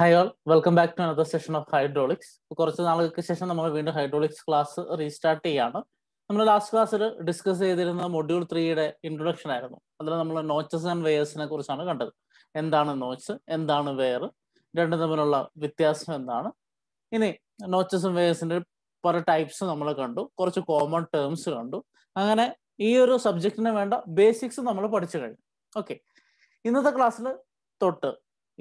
Hi all welcome back to another session of hydraulics കുറച്ച് നാളുകൾക്ക് ശേഷം നമ്മൾ വീണ്ടും ഹൈഡ്രോളിക്സ് ക്ലാസ് റീസ്റ്റാർട്ട് ചെയ്യാണ് നമ്മൾ ലാസ്റ്റ് ക്ലാസ്സിൽ ഡിസ്കസ് ചെയ്തിരുന്ന മൊഡ്യൂൾ ത്രീയുടെ ഇൻട്രൊഡക്ഷൻ ആയിരുന്നു അതിൽ നമ്മൾ നോച്ചസ് ആൻഡ് വെയേഴ്സിനെ കുറിച്ചാണ് കണ്ടത് എന്താണ് നോച്ച് എന്താണ് വെയർ രണ്ടും തമ്മിലുള്ള വ്യത്യാസം എന്താണ് ഇനി നോച്ചസും വെയേഴ്സിന്റെ പല ടൈപ്സ് നമ്മൾ കണ്ടു കുറച്ച് കോമൺ ടേംസ് കണ്ടു അങ്ങനെ ഈ ഒരു സബ്ജക്റ്റിന് വേണ്ട ബേസിക്സ് നമ്മൾ പഠിച്ചു കഴിഞ്ഞു ഓക്കെ ഇന്നത്തെ ക്ലാസ്സിൽ തൊട്ട്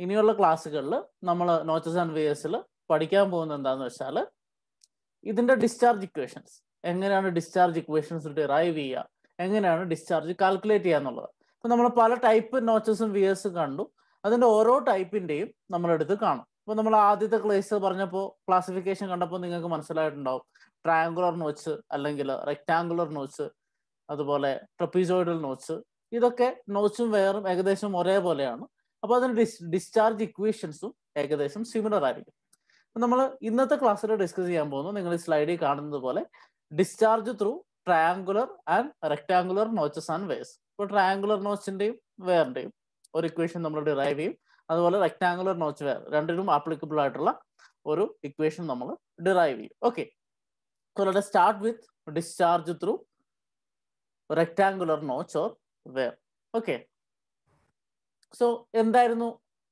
ഇനിയുള്ള ക്ലാസ്സുകളിൽ നമ്മൾ നോച്ചസ് ആൻഡ് വേയേഴ്സിൽ പഠിക്കാൻ പോകുന്നത് എന്താന്ന് വെച്ചാൽ ഇതിന്റെ ഡിസ്ചാർജ് ഇക്വേഷൻസ് എങ്ങനെയാണ് ഡിസ്ചാർജ് ഇക്വേഷൻസ് ഡിറൈവ് ചെയ്യുക എങ്ങനെയാണ് ഡിസ്ചാർജ് കാൽക്കുലേറ്റ് ചെയ്യുക എന്നുള്ളത് അപ്പൊ നമ്മൾ പല ടൈപ്പ് നോച്ചസും വിയേഴ്സും കണ്ടു അതിന്റെ ഓരോ ടൈപ്പിന്റെയും നമ്മളെടുത്ത് കാണും അപ്പൊ നമ്മൾ ആദ്യത്തെ ക്ലേസ് പറഞ്ഞപ്പോൾ ക്ലാസിഫിക്കേഷൻ കണ്ടപ്പോൾ നിങ്ങൾക്ക് മനസ്സിലായിട്ടുണ്ടാവും ട്രയാങ്കുലർ നോച്ച് അല്ലെങ്കിൽ റെക്ടാങ്കുലർ നോച്ച് അതുപോലെ ട്രപ്പീസോയിഡൽ നോച്ച് ഇതൊക്കെ നോച്ചും വെയറും ഏകദേശം ഒരേപോലെയാണ് അപ്പോൾ അതിന് ഡിസ് ഡിസ്ചാർജ് ഇക്വേഷൻസും ഏകദേശം സിമിലർ ആയിരിക്കും നമ്മൾ ഇന്നത്തെ ക്ലാസ്സിൽ ഡിസ്കസ് ചെയ്യാൻ പോകുന്നത് നിങ്ങൾ ഈ സ്ലൈഡിൽ കാണുന്നത് പോലെ discharge through triangular and rectangular notches and weirs ഇപ്പൊ ട്രയാങ്കുലർ നോച്ചിന്റെയും വേറിന്റെയും ഒരു ഇക്വേഷൻ നമ്മൾ ഡിറൈവ് ചെയ്യും അതുപോലെ റെക്ടാങ്കുലർ നോച്ച് വേർ രണ്ടിനും ആപ്ലിക്കബിൾ ആയിട്ടുള്ള ഒരു ഇക്വേഷൻ നമ്മൾ ഡിറൈവ് ചെയ്യും okay so start with discharge through rectangular notch or weir okay so എന്തായിരുന്നു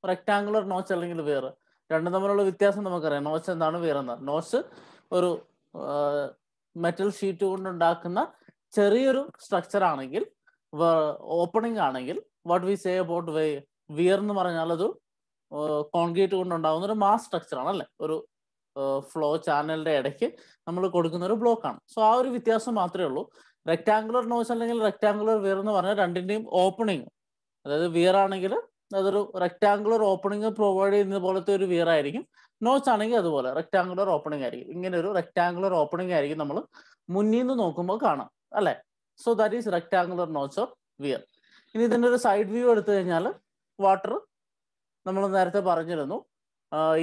റെക്ടാങ്കുലർ നോച്ച് അല്ലെങ്കിൽ വേറെ രണ്ടും തമ്മിലുള്ള വ്യത്യാസം നമുക്കറിയാം നോച്ച് എന്താണ് വേറെ നോച്ച് ഒരു മെറ്റൽ ഷീറ്റ് കൊണ്ടുണ്ടാക്കുന്ന ചെറിയൊരു സ്ട്രക്ചർ ആണെങ്കിൽ ഓപ്പണിംഗ് ആണെങ്കിൽ what we say about weir weir എന്ന് പറഞ്ഞാൽ അത് കോൺക്രീറ്റ് കൊണ്ടുണ്ടാകുന്ന ഒരു മാസ് സ്ട്രക്ചർ ആണ് അല്ലെ ഒരു ഫ്ലോ ചാനലിന്റെ ഇടയ്ക്ക് നമ്മൾ കൊടുക്കുന്ന ഒരു ബ്ലോക്ക് ആണ് സോ ആ ഒരു വ്യത്യാസം മാത്രമേ ഉള്ളൂ റെക്ടാങ്കുലർ നോച്ച് അല്ലെങ്കിൽ റെക്ടാങ്കുലർ വേർ എന്ന് പറഞ്ഞാൽ രണ്ടിന്റെയും ഓപ്പണിംഗ് അതായത് വിയർ ആണെങ്കിൽ അതൊരു റെക്ടാങ്കുലർ ഓപ്പണിംഗ് പ്രൊവൈഡ് ചെയ്യുന്ന പോലത്തെ ഒരു വിയർ ആയിരിക്കും നോസ് ആണെങ്കിൽ അതുപോലെ റെക്ടാങ്കുലർ ഓപ്പണിംഗ് ആയിരിക്കും ഇങ്ങനെ ഒരു റെക്ടാങ്കുലർ ഓപ്പണിംഗ് ആയിരിക്കും നമ്മൾ മുന്നിൽ നിന്ന് നോക്കുമ്പോൾ കാണാം അല്ലെ so that is rectangular notch of weir ഇനി ഇതിൻ്റെ ഒരു സൈഡ് വ്യൂ എടുത്തു കഴിഞ്ഞാൽ വാട്ടർ നമ്മൾ നേരത്തെ പറഞ്ഞിരുന്നു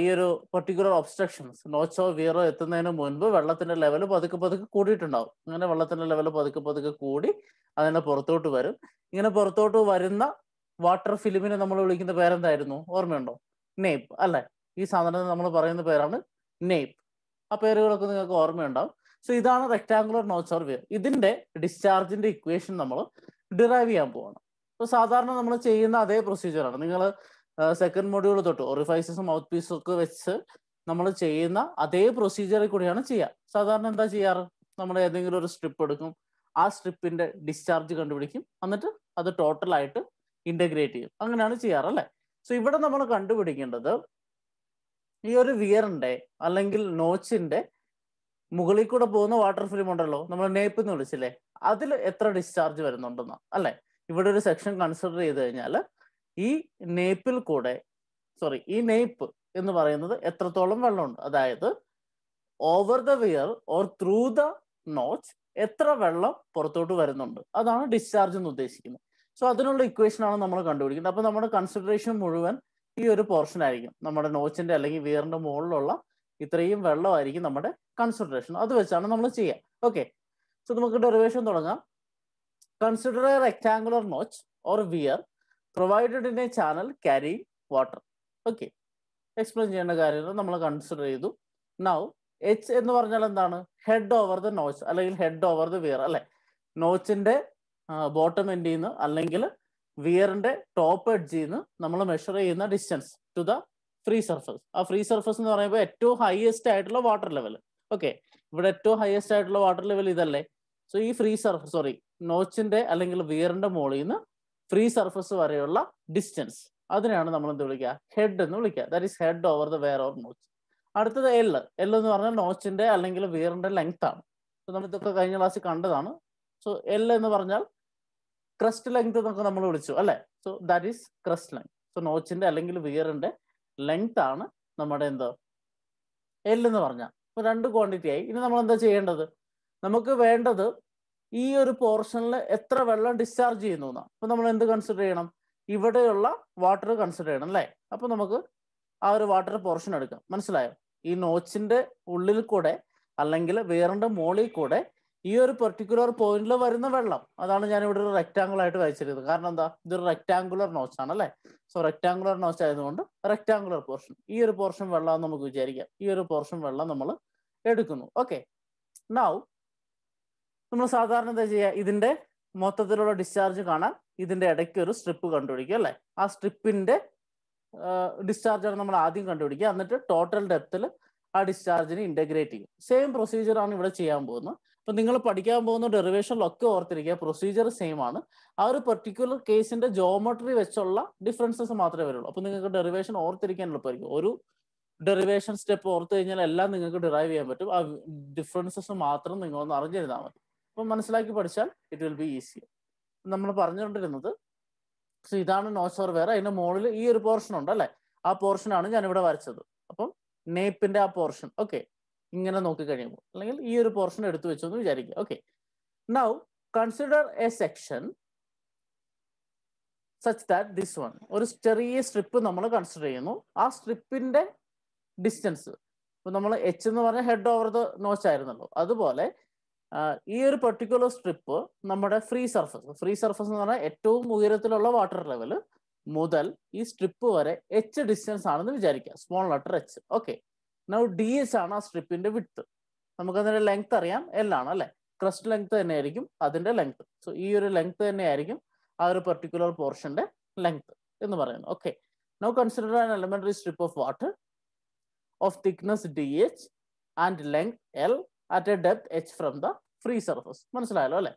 ഈ ഒരു പെർട്ടിക്കുലർ ഒബ്സ്ട്രക്ഷൻസ് നോച്ചോ വിയറോ എത്തുന്നതിന് മുൻപ് വെള്ളത്തിന്റെ ലെവൽ പതുക്കെ പതുക്കെ കൂടിയിട്ടുണ്ടാവും അങ്ങനെ വെള്ളത്തിന്റെ ലെവൽ പതുക്കെ പതുക്കെ കൂടി അതിനെ പുറത്തോട്ട് വരും ഇങ്ങനെ പുറത്തോട്ട് വരുന്ന വാട്ടർ ഫിലിമിനെ നമ്മൾ വിളിക്കുന്ന പേരെന്തായിരുന്നു ഓർമ്മയുണ്ടോ നെയ്പ് അല്ലെ ഈ സാധനത്തിന് നമ്മൾ പറയുന്ന പേരാണ് നെയ്പ് ആ പേരുകളൊക്കെ നിങ്ങൾക്ക് ഓർമ്മയുണ്ടാവും സോ ഇതാണ് റെക്ടാങ്കുലർ നോച്ചർ ഓർ വിയർ ഇതിന്റെ ഡിസ്ചാർജിന്റെ ഇക്വേഷൻ നമ്മൾ ഡിറൈവ് ചെയ്യാൻ പോവാണ് അപ്പൊ സാധാരണ നമ്മൾ ചെയ്യുന്ന അതേ പ്രൊസീജിയറാണ് നിങ്ങൾ സെക്കൻഡ് മോഡ്യൂൾ തൊട്ട് ഓറിഫൈസസും മൗത്ത് പീസും ഒക്കെ വെച്ച് നമ്മൾ ചെയ്യുന്ന അതേ പ്രൊസീജിയറിൽ കൂടിയാണ് ചെയ്യുക സാധാരണ എന്താ ചെയ്യാറ് നമ്മൾ ഏതെങ്കിലും ഒരു സ്ട്രിപ്പ് എടുക്കും ആ സ്ട്രിപ്പിന്റെ ഡിസ്ചാർജ് കണ്ടുപിടിക്കും എന്നിട്ട് അത് ടോട്ടലായിട്ട് ഇൻ്റഗ്രേറ്റ് ചെയ്യും അങ്ങനെയാണ് ചെയ്യാറല്ലേ സോ ഇവിടെ നമ്മൾ കണ്ടുപിടിക്കേണ്ടത് ഈ ഒരു വിയറിന്റെ അല്ലെങ്കിൽ നോച്ചിന്റെ മുകളിൽ കൂടെ പോകുന്ന വാട്ടർ ഫിലിം ഉണ്ടല്ലോ നമ്മൾ നേപ്പ് എന്ന് വിളിച്ചില്ലേ അതിൽ എത്ര ഡിസ്ചാർജ് വരുന്നുണ്ടെന്ന് അല്ലെ ഇവിടെ ഒരു സെക്ഷൻ കൺസിഡർ ചെയ്ത് കഴിഞ്ഞാൽ ഈ നേപ്പിൽ കൂടെ സോറി ഈ നേപ്പ് എന്ന് പറയുന്നത് എത്രത്തോളം വെള്ളമുണ്ട് അതായത് over the weir or through the notch എത്ര വെള്ളം പുറത്തോട്ട് വരുന്നുണ്ട് അതാണ് ഡിസ്ചാർജ് എന്ന് ഉദ്ദേശിക്കുന്നത് സോ അതിനുള്ള ആണ് നമ്മൾ കണ്ടുപിടിക്കുന്നത് അപ്പൊ നമ്മുടെ കൺസിഡറേഷൻ മുഴുവൻ ഈ ഒരു പോർഷൻ ആയിരിക്കും നമ്മുടെ നോച്ചിന്റെ അല്ലെങ്കിൽ വിയറിന്റെ മുകളിലുള്ള ഇത്രയും വെള്ളമായിരിക്കും നമ്മുടെ കൺസിഡറേഷൻ അത് വെച്ചാണ് നമ്മൾ ചെയ്യുക ഓക്കെ സോ നമുക്ക് ഡെറിവേഷൻ തുടങ്ങാം consider a rectangular notch or weir provided in a channel carry water okay explain ചെയ്യേണ്ട കാര്യങ്ങൾ നമ്മൾ കൺസിഡർ ചെയ്തു നൗ എച്ച് എന്ന് പറഞ്ഞാൽ എന്താണ് ഹെഡ് ഓവർ ദ നോച്ച് അല്ലെങ്കിൽ ഹെഡ് ഓവർ ദ വിയർ അല്ലെ നോച്ചിന്റെ ബോട്ടം എൻഡിൽ നിന്ന് അല്ലെങ്കിൽ വിയറിന്റെ ടോപ്പ് എഡ്ജിൽ നിന്ന് നമ്മൾ മെഷർ ചെയ്യുന്ന distance to the free surface ആ ഫ്രീ സർഫസ് എന്ന് പറയുമ്പോൾ ഏറ്റവും ഹയസ്റ്റ് ആയിട്ടുള്ള വാട്ടർ ലെവൽ ഓക്കെ ഇവിടെ ഏറ്റവും ഹയസ്റ്റ് ആയിട്ടുള്ള വാട്ടർ ലെവൽ ഇതല്ലേ സോ ഈ ഫ്രീ സർഫസ് സോറി നോച്ചിന്റെ അല്ലെങ്കിൽ വിയറിന്റെ മുകളിൽ നിന്ന് ഫ്രീ സർഫസ് വരെയുള്ള ഡിസ്റ്റൻസ് അതിനാണ് നമ്മൾ എന്ത് വിളിക്കുക ഹെഡ് എന്ന് വിളിക്കുക that is head over the weir or notch അടുത്തത് എൽ എൽ എന്ന് പറഞ്ഞാൽ നോച്ചിന്റെ അല്ലെങ്കിൽ വിയറിന്റെ ലെങ്ത് ആണ് സോ നമ്മൾ ഇതൊക്കെ കഴിഞ്ഞ ക്ലാസ്സിൽ കണ്ടതാണ് സോ എൽ എന്ന് പറഞ്ഞാൽ ക്രസ്റ്റ് ലെങ്ത് എന്നൊക്കെ നമ്മൾ വിളിച്ചു അല്ലെ so that is crest length so നോച്ചിന്റെ അല്ലെങ്കിൽ വിയറിന്റെ ലെങ്ത് ആണ് നമ്മുടെ എന്തോ എല്ലെന്ന് പറഞ്ഞാൽ അപ്പോൾ രണ്ട് ക്വാണ്ടിറ്റി ആയി ഇനി നമ്മൾ എന്താ ചെയ്യേണ്ടത് നമുക്ക് വേണ്ടത് ഈ ഒരു പോർഷനിൽ എത്ര വെള്ളം ഡിസ്ചാർജ് ചെയ്യുന്നു എന്നാണ് അപ്പൊ നമ്മൾ എന്ത് കൺസിഡർ ചെയ്യണം ഇവിടെയുള്ള വാട്ടർ കൺസിഡർ ചെയ്യണം അല്ലേ അപ്പൊ നമുക്ക് ആ ഒരു വാട്ടർ പോർഷൻ എടുക്കാം മനസ്സിലായോ ഈ നോച്ചിന്റെ ഉള്ളിൽ കൂടെ അല്ലെങ്കിൽ വേറിന്റെ മോളിൽ കൂടെ ഈ ഒരു പെർട്ടിക്കുലർ പോയിന്റിൽ വരുന്ന വെള്ളം അതാണ് ഞാൻ ഇവിടെ ഒരു റെക്ടാംഗിൾ ആയിട്ട് വായിച്ചിരുന്നത് കാരണം എന്താ ഇതൊരു റെക്ടാംഗുലർ നോച്ച് ആണ് അല്ലെ സോ റെക്ടാംഗുലർ നോച്ച് ആയതുകൊണ്ട് റെക്ടാംഗുലർ പോർഷൻ ഈ ഒരു പോർഷൻ വെള്ളം നമുക്ക് വിചാരിക്കാം ഈ ഒരു പോർഷൻ വെള്ളം നമ്മൾ എടുക്കുന്നു ഓക്കെ നൗ നമ്മൾ സാധാരണ എന്താ ചെയ്യുക ഇതിന്റെ മൊത്തത്തിലുള്ള ഡിസ്ചാർജ് കാണാൻ ഇതിന്റെ ഇടയ്ക്ക് ഒരു സ്ട്രിപ്പ് കണ്ടുപിടിക്കുക അല്ലെ ആ സ്ട്രിപ്പിന്റെ ഡിസ്ചാർജാണ് നമ്മൾ ആദ്യം കണ്ടുപിടിക്കുക എന്നിട്ട് ടോട്ടൽ ഡെപ്തിൽ ആ ഡിസ്ചാർജിനെ ഇന്റഗ്രേറ്റ് ചെയ്യും സെയിം പ്രൊസീജിയർ ആണ് ഇവിടെ ചെയ്യാൻ പോകുന്നത് ഇപ്പൊ നിങ്ങൾ പഠിക്കാൻ പോകുന്ന ഡെറിവേഷനിലൊക്കെ ഓർത്തിരിക്കുക പ്രൊസീജിയർ സെയിം ആണ് ആ ഒരു പെർട്ടിക്കുലർ കേസിന്റെ ജോമട്രി വെച്ചുള്ള ഡിഫറൻസസ് മാത്രമേ വരുള്ളൂ അപ്പൊ നിങ്ങൾക്ക് ഡെറിവേഷൻ ഓർത്തിരിക്കാൻ എളുപ്പമായിരിക്കും ഒരു ഡെറിവേഷൻ സ്റ്റെപ്പ് ഓർത്തു കഴിഞ്ഞാൽ എല്ലാം നിങ്ങൾക്ക് ഡിറൈവ് ചെയ്യാൻ പറ്റും ആ ഡിഫറൻസസ് മാത്രം നിങ്ങൾ ഒന്ന് അറിഞ്ഞിരുന്നാൽ മതി അപ്പൊ മനസ്സിലാക്കി പഠിച്ചാൽ ഇറ്റ് വിൽ ബി ഈസി നമ്മൾ പറഞ്ഞുകൊണ്ടിരുന്നത് സോ ഇതാണ് നോച്ച് ഓർ വേറെ അതിന്റെ മുകളിൽ ഈ ഒരു പോർഷൻ ഉണ്ട് അല്ലേ ആ പോർഷനാണ് ഞാൻ ഇവിടെ വരച്ചത് അപ്പം നേപ്പിന്റെ ആ പോർഷൻ ഓക്കെ ഇങ്ങനെ നോക്കി കഴിയുമ്പോൾ അല്ലെങ്കിൽ ഈ ഒരു പോർഷൻ എടുത്തു വെച്ചു എന്ന് വിചാരിക്കുക okay now consider a section such that this one ഒരു ചെറിയ സ്ട്രിപ്പ് നമ്മൾ കൺസിഡർ ചെയ്യുന്നു ആ സ്ട്രിപ്പിന്റെ ഡിസ്റ്റൻസ് ഇപ്പൊ നമ്മൾ എച്ച് എന്ന് പറഞ്ഞ ഹെഡ് ഓവർ ദ നോച്ച് ആയിരുന്നല്ലോ അതുപോലെ ഈ ഒരു പെർട്ടിക്കുലർ സ്ട്രിപ്പ് നമ്മുടെ ഫ്രീ സർഫസ് ഫ്രീ സർഫസ് എന്ന് പറഞ്ഞാൽ ഏറ്റവും ഉയരത്തിലുള്ള വാട്ടർ ലെവൽ മുതൽ ഈ സ്ട്രിപ്പ് വരെ എച്ച് ഡിസ്റ്റൻസ് ആണെന്ന് വിചാരിക്കുക small letter H okay now D S ആണ് ആ സ്ട്രിപ്പിന്റെ വിട്ട് നമുക്ക് അതിന്റെ ലെങ്ത് അറിയാം എൽ ആണ് അല്ലെ ക്രസ്റ്റ് ലെങ്ത് തന്നെ ആയിരിക്കും അതിന്റെ ലെങ്ത് സോ ഈ ഒരു ലെങ്ത് തന്നെ ആയിരിക്കും ആ ഒരു പെർട്ടിക്കുലർ പോർഷന്റെ ലെങ്ത് എന്ന് പറയുന്നത് okay now consider an elementary strip of water of thickness D H and length L at a depth H from the free surface മനസ്സിലായല്ലോ അല്ലെ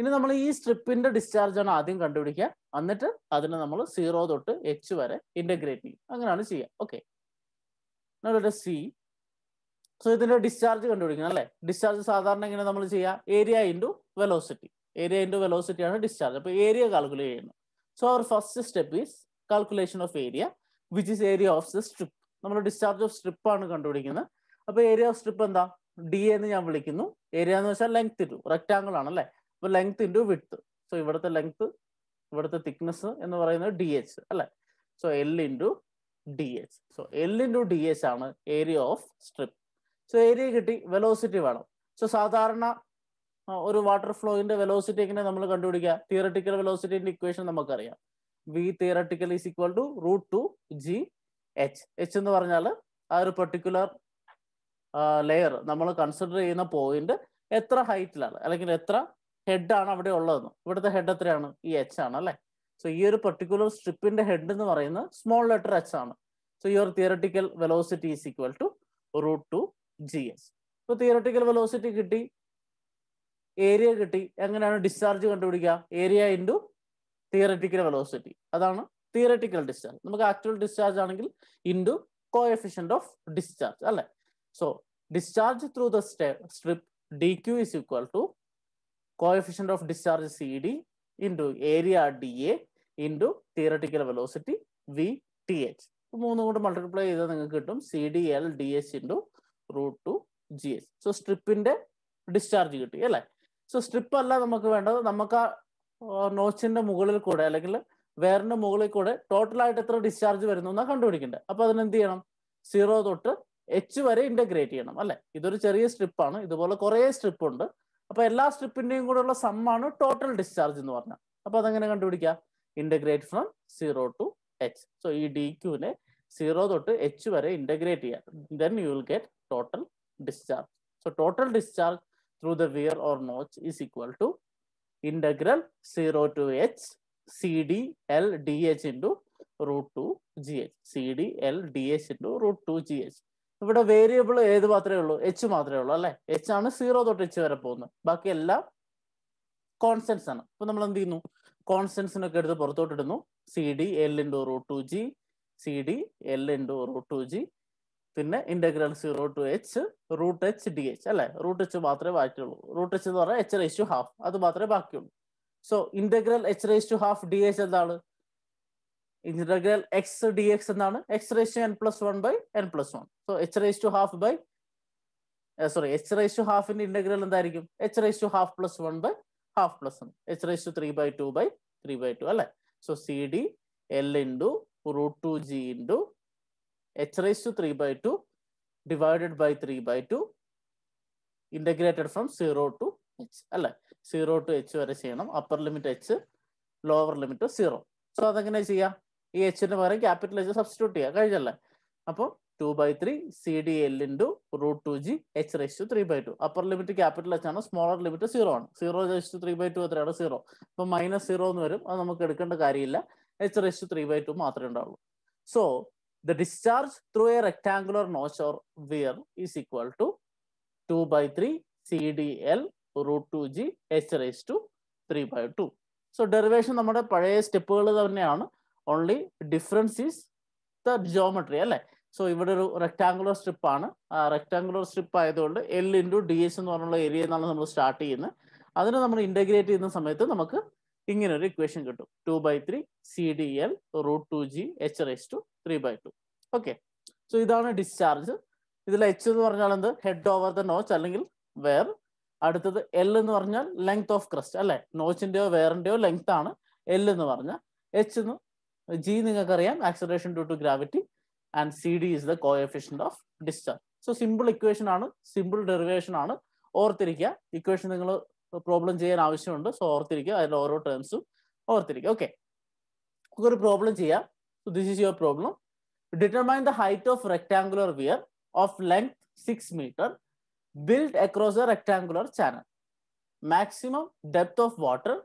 ഇനി നമ്മൾ ഈ സ്ട്രിപ്പിന്റെ ഡിസ്ചാർജ് ആണ് ആദ്യം കണ്ടുപിടിക്കുക എന്നിട്ട് അതിനെ നമ്മൾ സീറോ തൊട്ട് എച്ച് വരെ ഇന്റഗ്രേറ്റ് ചെയ്യും അങ്ങനെയാണ് ചെയ്യുക okay Now let us see. So ഇതിന്റെ ഡിസ്ചാർജ് കണ്ടുപിടിക്കണം അല്ലേ ഡിസ്ചാർജ് സാധാരണ എങ്ങനെ നമ്മൾ ചെയ്യുക area into velocity area into velocity ആണ് ഡിസ്ചാർജ് അപ്പോൾ ഏരിയ കാൽക്കുലേറ്റ് ചെയ്യുന്നത് so our first step is calculation of area which is area of the strip നമ്മൾ ഡിസ്ചാർജ് ഓഫ് സ്ട്രിപ്പ് ആണ് കണ്ടുപിടിക്കുന്നത് അപ്പോൾ ഏരിയ ഓഫ് സ്ട്രിപ്പ് എന്താ ഡി എന്ന് ഞാൻ വിളിക്കുന്നു ഏരിയ എന്ന് വെച്ചാൽ ലെങ്ത് ഇൻറ്റു റെക്റ്റാങ്കിൾ ആണ് അല്ലേ അപ്പോൾ ലെങ്ത് ഇൻറ്റു വിട്ത് സോ ഇവിടുത്തെ ലെങ്ത് ഇവിടുത്തെ തിക്നെസ് എന്ന് പറയുന്നത് ഡി എച്ച് അല്ലേ so L into D H so L into D H ആണ് area of strip so area കിട്ടി വെലോസിറ്റി വേണം സോ സാധാരണ ഒരു വാട്ടർ ഫ്ലോയിന്റെ വെലോസിറ്റി എങ്ങനെ നമ്മൾ കണ്ടുപിടിക്കുക തിയറട്ടിക്കൽ വെലോസിറ്റിന്റെ ഇക്വേഷൻ നമുക്കറിയാം V theoretical is equal to root two G H H എന്ന് പറഞ്ഞാൽ ആ ഒരു പെർട്ടിക്കുലർ ലെയർ നമ്മൾ കൺസിഡർ ചെയ്യുന്ന പോയിന്റ് എത്ര ഹൈറ്റിലാണ് അല്ലെങ്കിൽ എത്ര ഹെഡാണ് അവിടെ ഉള്ളതെന്ന് ഇവിടുത്തെ ഹെഡ് എത്രയാണ് ഈ എച്ച് ആണ് അല്ലേ സോ ഈ ഒരു പെർട്ടിക്കുലർ സ്ട്രിപ്പിന്റെ ഹെഡ് എന്ന് പറയുന്നത് സ്മോൾ ലെറ്റർ എച്ച് ആണ് so your theoretical velocity is equal to root two G S ഇപ്പൊ തിയറട്ടിക്കൽ വെലോസിറ്റി കിട്ടി ഏരിയ കിട്ടി എങ്ങനെയാണ് ഡിസ്ചാർജ് കണ്ടുപിടിക്കുക ഏരിയ ഇൻറ്റു തിയറട്ടിക്കൽ വെലോസിറ്റി അതാണ് തിയറട്ടിക്കൽ ഡിസ്ചാർജ് നമുക്ക് ആക്ച്വൽ ഡിസ്ചാർജ് ആണെങ്കിൽ into coefficient of discharge അല്ലേ so discharge through the strip D Q is equal to coefficient of discharge C D into area D A into theoretical velocity V T H മൂന്നും കൂടെ multiply ചെയ്താൽ നിങ്ങൾക്ക് കിട്ടും C D L D H into root two G H so സ്ട്രിപ്പിന്റെ discharge കിട്ടി അല്ലേ so strip അല്ല നമുക്ക് വേണ്ടത് നമുക്ക് ആ നോച്ചിൻ്റെ മുകളിൽ കൂടെ അല്ലെങ്കിൽ വേറിന്റെ മുകളിൽ കൂടെ ടോട്ടലായിട്ട് എത്ര ഡിസ്ചാർജ് വരുന്നു എന്നാൽ കണ്ടുപിടിക്കേണ്ടത് അപ്പോൾ അതിനെന്ത് ചെയ്യണം സീറോ തൊട്ട് എച്ച് വരെ ഇൻറ്റഗ്രേറ്റ് ചെയ്യണം അല്ലേ ഇതൊരു ചെറിയ സ്ട്രിപ്പാണ് ഇതുപോലെ കുറേ സ്ട്രിപ്പ് ഉണ്ട് അപ്പൊ എല്ലാ സ്ട്രിപ്പിന്റെയും കൂടെ ഉള്ള സമ്മാണ് ടോട്ടൽ ഡിസ്ചാർജ് എന്ന് പറഞ്ഞാൽ അപ്പൊ അതെങ്ങനെ കണ്ടുപിടിക്കുക integrate from zero to H so ഈ ഡി ക്യൂനെ സീറോ തൊട്ട് എച്ച് വരെ ഇന്റഗ്രേറ്റ് ചെയ്യാം then you will get total discharge so total discharge through the weir or notch is equal to integral zero to H C D L D H into root two G H C D L D H into root two G H ഇവിടെ variable ഏത് മാത്രമേ ഉള്ളൂ H മാത്രമേ ഉള്ളൂ അല്ലെ H ആണ് zero തൊട്ട് H വരെ പോകുന്നത് ബാക്കി എല്ലാം കോൺസെൻസ് ആണ് അപ്പൊ നമ്മൾ എന്ത് ചെയ്യുന്നു കോൺസെൻസിനൊക്കെ എടുത്ത് പുറത്തോട്ട് ഇടുന്നു C D L into root two G C D L into root two G പിന്നെ integral zero to H root H D H അല്ലെ റൂട്ട് എച്ച് മാത്രമേ ബാക്കിയുള്ളൂ റൂട്ട് എച്ച് എന്ന് പറഞ്ഞാൽ എച്ച് റേസ് ടു ഹാഫ് അത് മാത്രമേ ബാക്കിയുള്ളൂ so integral H raise to half D H എന്താണ് ഇന്റഗ്രൽ എക്സ് ഡി എക്സ് എന്നാണ് X raise to N plus one by N plus one so H raise to half by sorry H raise to ഹാഫിന്റെ integral എന്തായിരിക്കും H raise to half plus one by half plus one H raise to three by two by three by two അല്ലെ so C D L into root two G into H raise to three by two divided by three by two integrated from zero to H അല്ലെ zero to H വരെ ചെയ്യണം upper limit H lower limit zero so അതെങ്ങനെ ചെയ്യാം ഈ എച്ചിന്റെ പകരം capital H substitute ചെയ്യാം കഴിഞ്ഞല്ലേ അപ്പോൾ two by three C D L into root two G H raise to three by two upper limit capital H ആണ് സ്മോളർ ലിമിറ്റ് സീറോ ആണ് zero raise to three by two എത്രയാണ് zero അപ്പം minus zero എന്ന് വരും അത് നമുക്ക് എടുക്കേണ്ട കാര്യമില്ല H raise to three by two മാത്രമേ ഉണ്ടാവുള്ളൂ so the discharge through a rectangular notch or weir is equal to two by three C D L root two G H raise to three by two so derivation നമ്മുടെ പഴയ സ്റ്റെപ്പുകൾ തന്നെയാണ് only difference is the geometry അല്ലെ so ഇവിടെ ഒരു rectangular strip ആണ് rectangular strip ആയതുകൊണ്ട് L into D S എന്ന് പറഞ്ഞുള്ള ഏരിയ എന്നാണ് നമ്മൾ സ്റ്റാർട്ട് ചെയ്യുന്നത് അതിനെ നമ്മൾ ഇന്റഗ്രേറ്റ് ചെയ്യുന്ന സമയത്ത് നമുക്ക് ഇങ്ങനെ ഒരു ഇക്വേഷൻ കിട്ടും two by three C D L root two G H raise to three by two okay so ഇതാണ് ഡിസ്ചാർജ് ഇതിൽ എച്ച് എന്ന് പറഞ്ഞാൽ എന്ത് ഹെഡ് ഓവർ ദ നോച്ച് അല്ലെങ്കിൽ വേർ അടുത്തത് എൽ എന്ന് പറഞ്ഞാൽ ലെങ്ത് ഓഫ് ക്രസ്റ്റ് അല്ലെ നോച്ചിന്റെയോ വേറിന്റെയോ ലെങ്ത് ആണ് എൽ എന്ന് പറഞ്ഞാൽ എച്ച് എന്ന് ജി നിങ്ങൾക്ക് അറിയാം acceleration due to gravity and C D is the coefficient of discharge so simple equation ആണ് സിമ്പിൾ ഡെറിവേഷൻ ആണ് ഓർത്തിരിക്കുക ഇക്വേഷൻ നിങ്ങൾ പ്രോബ്ലം ചെയ്യാൻ ആവശ്യമുണ്ട് സോ ഓർത്തിരിക്കുക അതിൻ്റെ ഓരോ ടേംസും ഓർത്തിരിക്കുക ഓക്കെ ഒരു പ്രോബ്ലം ചെയ്യാം this is your problem determine the height of rectangular weir of length six metre build across the rectangular channel maximum depth of water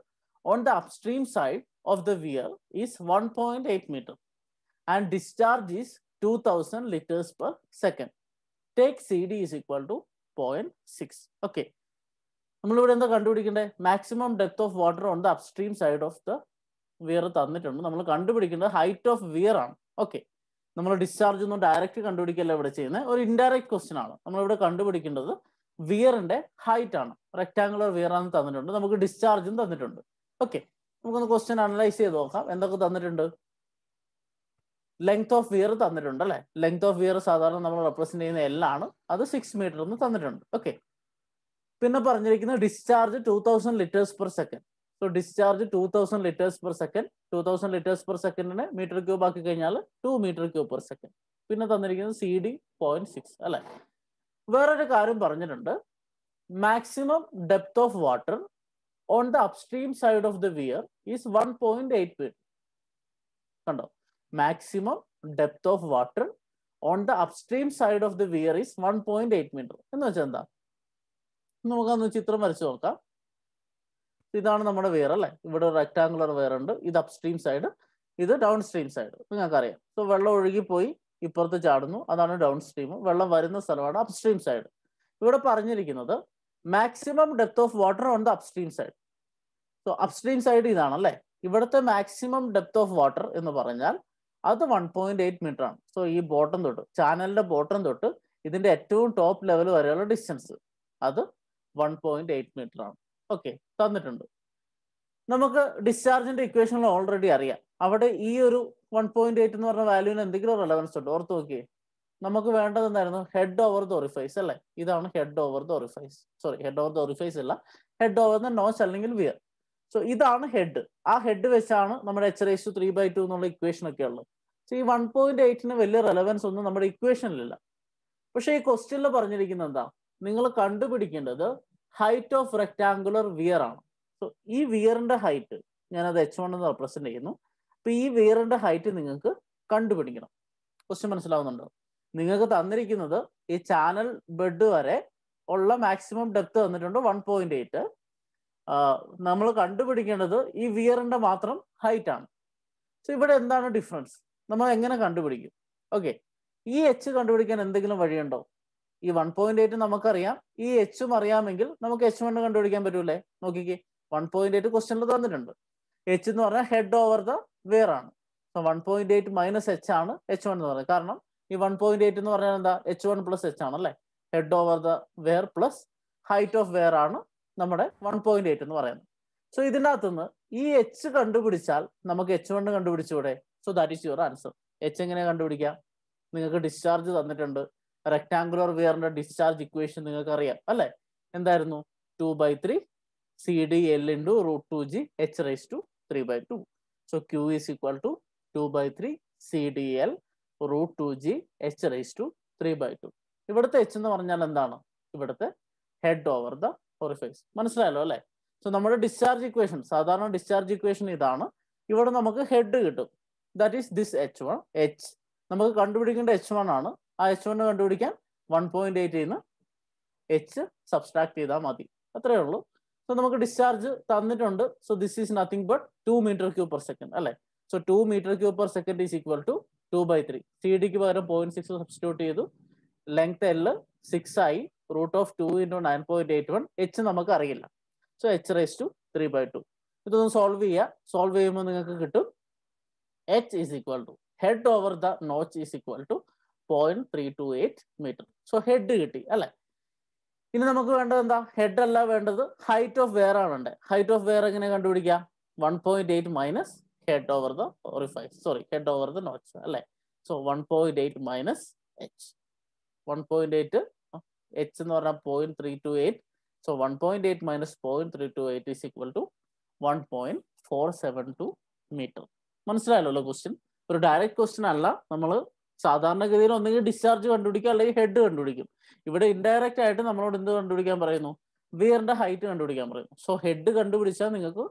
on the upstream side of the weir is 1.8 meter and discharge is 2000 liters per second. Take CD is equal to 0.6. Okay. നമ്മളിവിടെ എന്താ കണ്ടുപിടിക്കേണ്ടത് maximum depth of water on the upstream side of the weir തന്നിട്ടുണ്ട് നമ്മൾ കണ്ടുപിടിക്കേണ്ടത് height of weir ആണ് okay നമ്മൾ discharge ഒന്നും direct കണ്ടുപിടിക്കല്ല ഇവിടെ ചെയ്യുന്നത് ഒരു ഇൻഡയറക്റ്റ് ക്വസ്റ്റ്യൻ ആണ് നമ്മളിവിടെ കണ്ടുപിടിക്കേണ്ടത് വിയറിന്റെ ഹൈറ്റ് ആണ് റെക്ടാങ്കുലർ വിയർ ആണ് തന്നിട്ടുണ്ട് നമുക്ക് ഡിസ്ചാർജും തന്നിട്ടുണ്ട് ഓക്കെ നമുക്കൊന്ന് ക്വസ്റ്റ്യൻ അനലൈസ് ചെയ്ത് നോക്കാം എന്തൊക്കെ തന്നിട്ടുണ്ട് ലെങ്ത് ഓഫ് വിയർ തന്നിട്ടുണ്ട് അല്ലെ ലെങ്ത് ഓഫ് വിയർ സാധാരണ നമ്മൾ റെപ്രസെന്റ് ചെയ്യുന്ന എല്ലാണ് അത് സിക്സ് മീറ്റർ എന്ന് തന്നിട്ടുണ്ട് ഓക്കെ പിന്നെ പറഞ്ഞിരിക്കുന്നത് discharge two thousand litres per second so discharge two thousand litres per second two thousand litres per സെക്കൻഡിന് മീറ്റർ ക്യൂബ് ആക്കി കഴിഞ്ഞാൽ two metre cube per second പിന്നെ തന്നിരിക്കുന്നത് സി ഡി പോയിന്റ് സിക്സ് അല്ലെ വേറൊരു കാര്യം പറഞ്ഞിട്ടുണ്ട് maximum depth of water on the upstream side of the weir is 1.8 maximum depth Maximum depth of water on the upstream side of the weir is 1.8 metre എന്ന് വെച്ചാൽ എന്താ നമുക്കൊന്ന് ചിത്രം വരച്ചു നോക്കാം ഇതാണ് നമ്മുടെ വെയർ അല്ലേ ഇവിടെ ഒരു റെക്ടാങ്കുലർ വെയർ ഉണ്ട് ഇത് അപ്സ്ട്രീം സൈഡ് ഇത് ഡൗൺ സ്ട്രീം സൈഡ് നിങ്ങൾക്കറിയാം സോ വെള്ളം ഒഴുകിപ്പോയി ഇപ്പുറത്ത് ചാടുന്നു അതാണ് ഡൗൺ സ്ട്രീം വെള്ളം വരുന്ന സ്ഥലമാണ് അപ്സ്ട്രീം സൈഡ് ഇവിടെ പറഞ്ഞിരിക്കുന്നത് maximum depth of water on the upstream side so upstream side ഇതാണ് അല്ലേ ഇവിടുത്തെ മാക്സിമം ഡെപ്ത് ഓഫ് വാട്ടർ എന്ന് പറഞ്ഞാൽ അത് വൺ പോയിന്റ് എയ്റ്റ് മീറ്റർ ആണ് സോ ഈ ബോട്ടം തൊട്ട് ചാനലിന്റെ ബോട്ടം തൊട്ട് ഇതിന്റെ ഏറ്റവും ടോപ്പ് ലെവൽ വരെയുള്ള ഡിസ്റ്റൻസ് അത് വൺ പോയിന്റ് എയ്റ്റ് മീറ്റർ ആണ് ഓക്കെ തന്നിട്ടുണ്ട് നമുക്ക് ഡിസ്ചാർജിന്റെ ഇക്വേഷൻ ഓൾറെഡി അറിയാം അവിടെ ഈ ഒരു വൺ പോയിന്റ് എയ്റ്റ് എന്ന് പറഞ്ഞ വാല്യൂവിന് എന്തെങ്കിലും റെലവൻസ് ഉണ്ട് ഓർത്ത് നോക്കിയേ നമുക്ക് വേണ്ടത് എന്തായിരുന്നു ഹെഡ് ഓവർ ദ ഒറിഫൈസ് അല്ലേ ഇതാണ് head over the orifice sorry head over the orifice അല്ല ഹെഡ് ഓവർ ദ നോസ് അല്ലെങ്കിൽ വിയർ സോ ഇതാണ് ഹെഡ് ആ ഹെഡ് വെച്ചാണ് നമ്മുടെ H raise three by two എന്നുള്ള ഇക്വേഷൻ ഒക്കെ ഉള്ളത് സോ ഈ വൺ പോയിന്റ് എയ്റ്റിന് വലിയ റെലവൻസ് ഒന്നും നമ്മുടെ ഇക്വേഷനിലില്ല പക്ഷേ ഈ ക്വസ്റ്റ്യനിൽ പറഞ്ഞിരിക്കുന്നത് എന്താ നിങ്ങൾ കണ്ടുപിടിക്കേണ്ടത് ഹൈറ്റ് ഓഫ് റെക്ടാങ്കുലർ വിയർ ആണ് സോ ഈ വിയറിന്റെ ഹൈറ്റ് ഞാനത് എച്ച് വൺ എന്ന് റെപ്രസെന്റ് ചെയ്യുന്നു അപ്പൊ ഈ വിയറിന്റെ ഹൈറ്റ് നിങ്ങൾക്ക് കണ്ടുപിടിക്കണം ക്വസ്റ്റ്യൻ മനസ്സിലാവുന്നുണ്ടോ നിങ്ങൾക്ക് തന്നിരിക്കുന്നത് ഈ ചാനൽ ബെഡ് വരെ ഉള്ള മാക്സിമം ഡെപ്ത് തന്നിട്ടുണ്ട് വൺ പോയിന്റ് എയ്റ്റ് നമ്മൾ കണ്ടുപിടിക്കേണ്ടത് ഈ വിയറിന്റെ മാത്രം ഹൈറ്റ് ആണ് സോ ഇവിടെ എന്താണ് ഡിഫറൻസ് നമ്മൾ എങ്ങനെ കണ്ടുപിടിക്കും ഓക്കെ ഈ എച്ച് കണ്ടുപിടിക്കാൻ എന്തെങ്കിലും വഴിയുണ്ടോ ഈ വൺ പോയിന്റ് എയ്റ്റ് നമുക്കറിയാം ഈ എച്ചും അറിയാമെങ്കിൽ നമുക്ക് എച്ച് വൺ കണ്ടുപിടിക്കാൻ പറ്റൂലേ നോക്കിക്കേ വൺ പോയിന്റ് എയ്റ്റ് ക്വസ്റ്റ്യനിൽ തന്നിട്ടുണ്ട് എച്ച് എന്ന് പറഞ്ഞാൽ ഹെഡ് ഓവർ ദ വെയർ ആണ് so one point eight minus H ആണ് എച്ച് വൺ എന്ന് പറയുന്നത് കാരണം ഈ വൺ പോയിന്റ് എയ്റ്റ് എന്ന് പറഞ്ഞാൽ എന്താ എച്ച് വൺ പ്ലസ് എച്ച് ആണല്ലേ head over the weir plus height of weir ആണ് നമ്മുടെ വൺ പോയിന്റ് എയ്റ്റ് എന്ന് പറയുന്നത് സോ ഇതിൻ്റെ അകത്തുനിന്ന് ഈ എച്ച് കണ്ടുപിടിച്ചാൽ നമുക്ക് എച്ച് വൺ കണ്ടുപിടിച്ചൂടെ so that is your answer H എങ്ങനെ കണ്ടുപിടിക്കാം നിങ്ങൾക്ക് ഡിസ്ചാർജ് തന്നിട്ടുണ്ട് റെക്ടാംഗുലർ വിയറിന്റെ ഡിസ്ചാർജ് ഇക്വേഷൻ നിങ്ങൾക്ക് അറിയാം അല്ലെ എന്തായിരുന്നു two by three C D L into root two G H raise to three by two so Q is equal to two by three C D L root two G H raise to three by two ഇവിടുത്തെ H എന്ന് പറഞ്ഞാൽ എന്താണ് ഇവിടുത്തെ head over the orifice മനസ്സിലായല്ലോ അല്ലെ so നമ്മുടെ discharge equation സാധാരണ discharge equation ഇതാണ് ഇവിടെ നമുക്ക് ഹെഡ് കിട്ടും that is this H one H നമുക്ക് കണ്ടുപിടിക്കേണ്ട എച്ച് വൺ ആണ് ആ എച്ച് വണ് കണ്ടുപിടിക്കാൻ വൺ പോയിന്റ് എയ്റ്റ് നിന്ന് എച്ച് സബ്സ്ട്രാക്ട് ചെയ്താൽ മതി അത്രേ ഉള്ളൂ സോ നമുക്ക് ഡിസ്ചാർജ് തന്നിട്ടുണ്ട് so this is nothing but two meter cube per second അല്ലെ so two meter cube per second is equal to two by three C ഡിക്ക് പകരം പോയിന്റ് സിക്സ് സബ്സ്റ്റിറ്റ്യൂട്ട് ചെയ്തു ലെങ്ത് എല് സിക്സ് ആയി root of two into nine point eight one H നമുക്ക് അറിയില്ല so H raise to three by two ഇതൊന്ന് solve ചെയ്യുക solve ചെയ്യുമ്പോൾ നിങ്ങൾക്ക് കിട്ടും H is equal to head over the notch is equal to point three two eight meter so head കിട്ടി അല്ലെ ഇനി നമുക്ക് വേണ്ടത് എന്താ ഹെഡ് അല്ല വേണ്ടത് ഹൈറ്റ് ഓഫ് വെയർ ആണ് വേണ്ടത് ഹൈറ്റ് ഓഫ് വെയർ എങ്ങനെ കണ്ടുപിടിക്കുക one point eight minus head over the orifice sorry head over the notch അല്ലെ so one point eight minus H one point eight H എന്ന് പറഞ്ഞാൽ point three two eight so one point eight minus point three two eight is equal to one point four seven two meter മനസ്സിലായല്ലോ question ഒരു direct question അല്ല നമ്മൾ സാധാരണഗതിയിൽ ഒന്നുകിൽ discharge കണ്ടുപിടിക്കുക അല്ലെങ്കിൽ ഹെഡ് കണ്ടുപിടിക്കും ഇവിടെ ഇൻഡയറക്റ്റ് ആയിട്ട് നമ്മളോട് എന്ത് കണ്ടുപിടിക്കാൻ പറയുന്നു വിയറിന്റെ ഹൈറ്റ് കണ്ടുപിടിക്കാൻ പറയുന്നു സോ ഹെഡ് കണ്ടുപിടിച്ചാൽ നിങ്ങൾക്ക്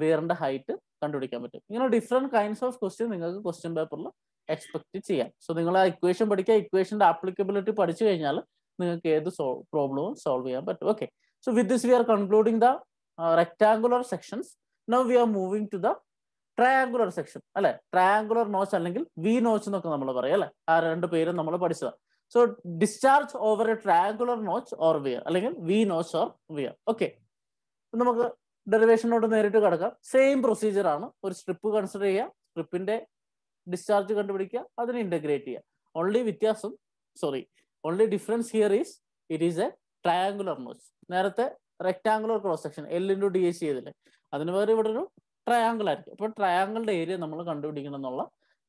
വിയറിന്റെ ഹൈറ്റ് കണ്ടുപിടിക്കാൻ പറ്റും ഇങ്ങനെ ഡിഫറെന്റ് കൈൻഡ്സ് ഓഫ് ക്വസ്റ്റ്യൻ നിങ്ങൾക്ക് ക്വസ്റ്റ്യൻ പേപ്പറിൽ എക്സ്പെക്ട് ചെയ്യാം സോ നിങ്ങൾ ആ ഇക്വേഷൻ പഠിക്കുക ഇക്വേഷന്റെ ആപ്ലിക്കബിലിറ്റി പഠിച്ചു കഴിഞ്ഞാൽ നിങ്ങൾക്ക് ഏത് പ്രോബ്ലവും സോൾവ് ചെയ്യാൻ പറ്റും okay so with this we are concluding the rectangular sections now we are moving to the triangular section അല്ലെ ട്രയാംഗുലർ നോച്ച് അല്ലെങ്കിൽ വി നോച്ച് എന്നൊക്കെ നമ്മൾ പറയാം അല്ലെ ആ രണ്ട് പേരും നമ്മൾ പഠിച്ചതാണ് so discharge over a triangular notch or weir അല്ലെങ്കിൽ V notch or weir okay നമുക്ക് ഡെറിവേഷനോട് നേരിട്ട് കിടക്കാം സെയിം പ്രൊസീജിയർ ആണ് ഒരു സ്ട്രിപ്പ് കൺസിഡർ ചെയ്യുക സ്ട്രിപ്പിന്റെ ഡിസ്ചാർജ് കണ്ടുപിടിക്കുക അതിനെ ഇന്റഗ്രേറ്റ് ചെയ്യുക ഓൺലി വ്യത്യാസം sorry only difference here is it is a triangular notch നേരത്തെ rectangular cross section L into D S ചെയ്തില്ലേ അതിന് പേര് ഇവിടെ ഒരു ട്രയാങ്കിൾ ആയിരിക്കും അപ്പോൾ ട്രയാങ്കിളിന്റെ ഏരിയ നമ്മൾ കണ്ടുപിടിക്കണം എന്നുള്ള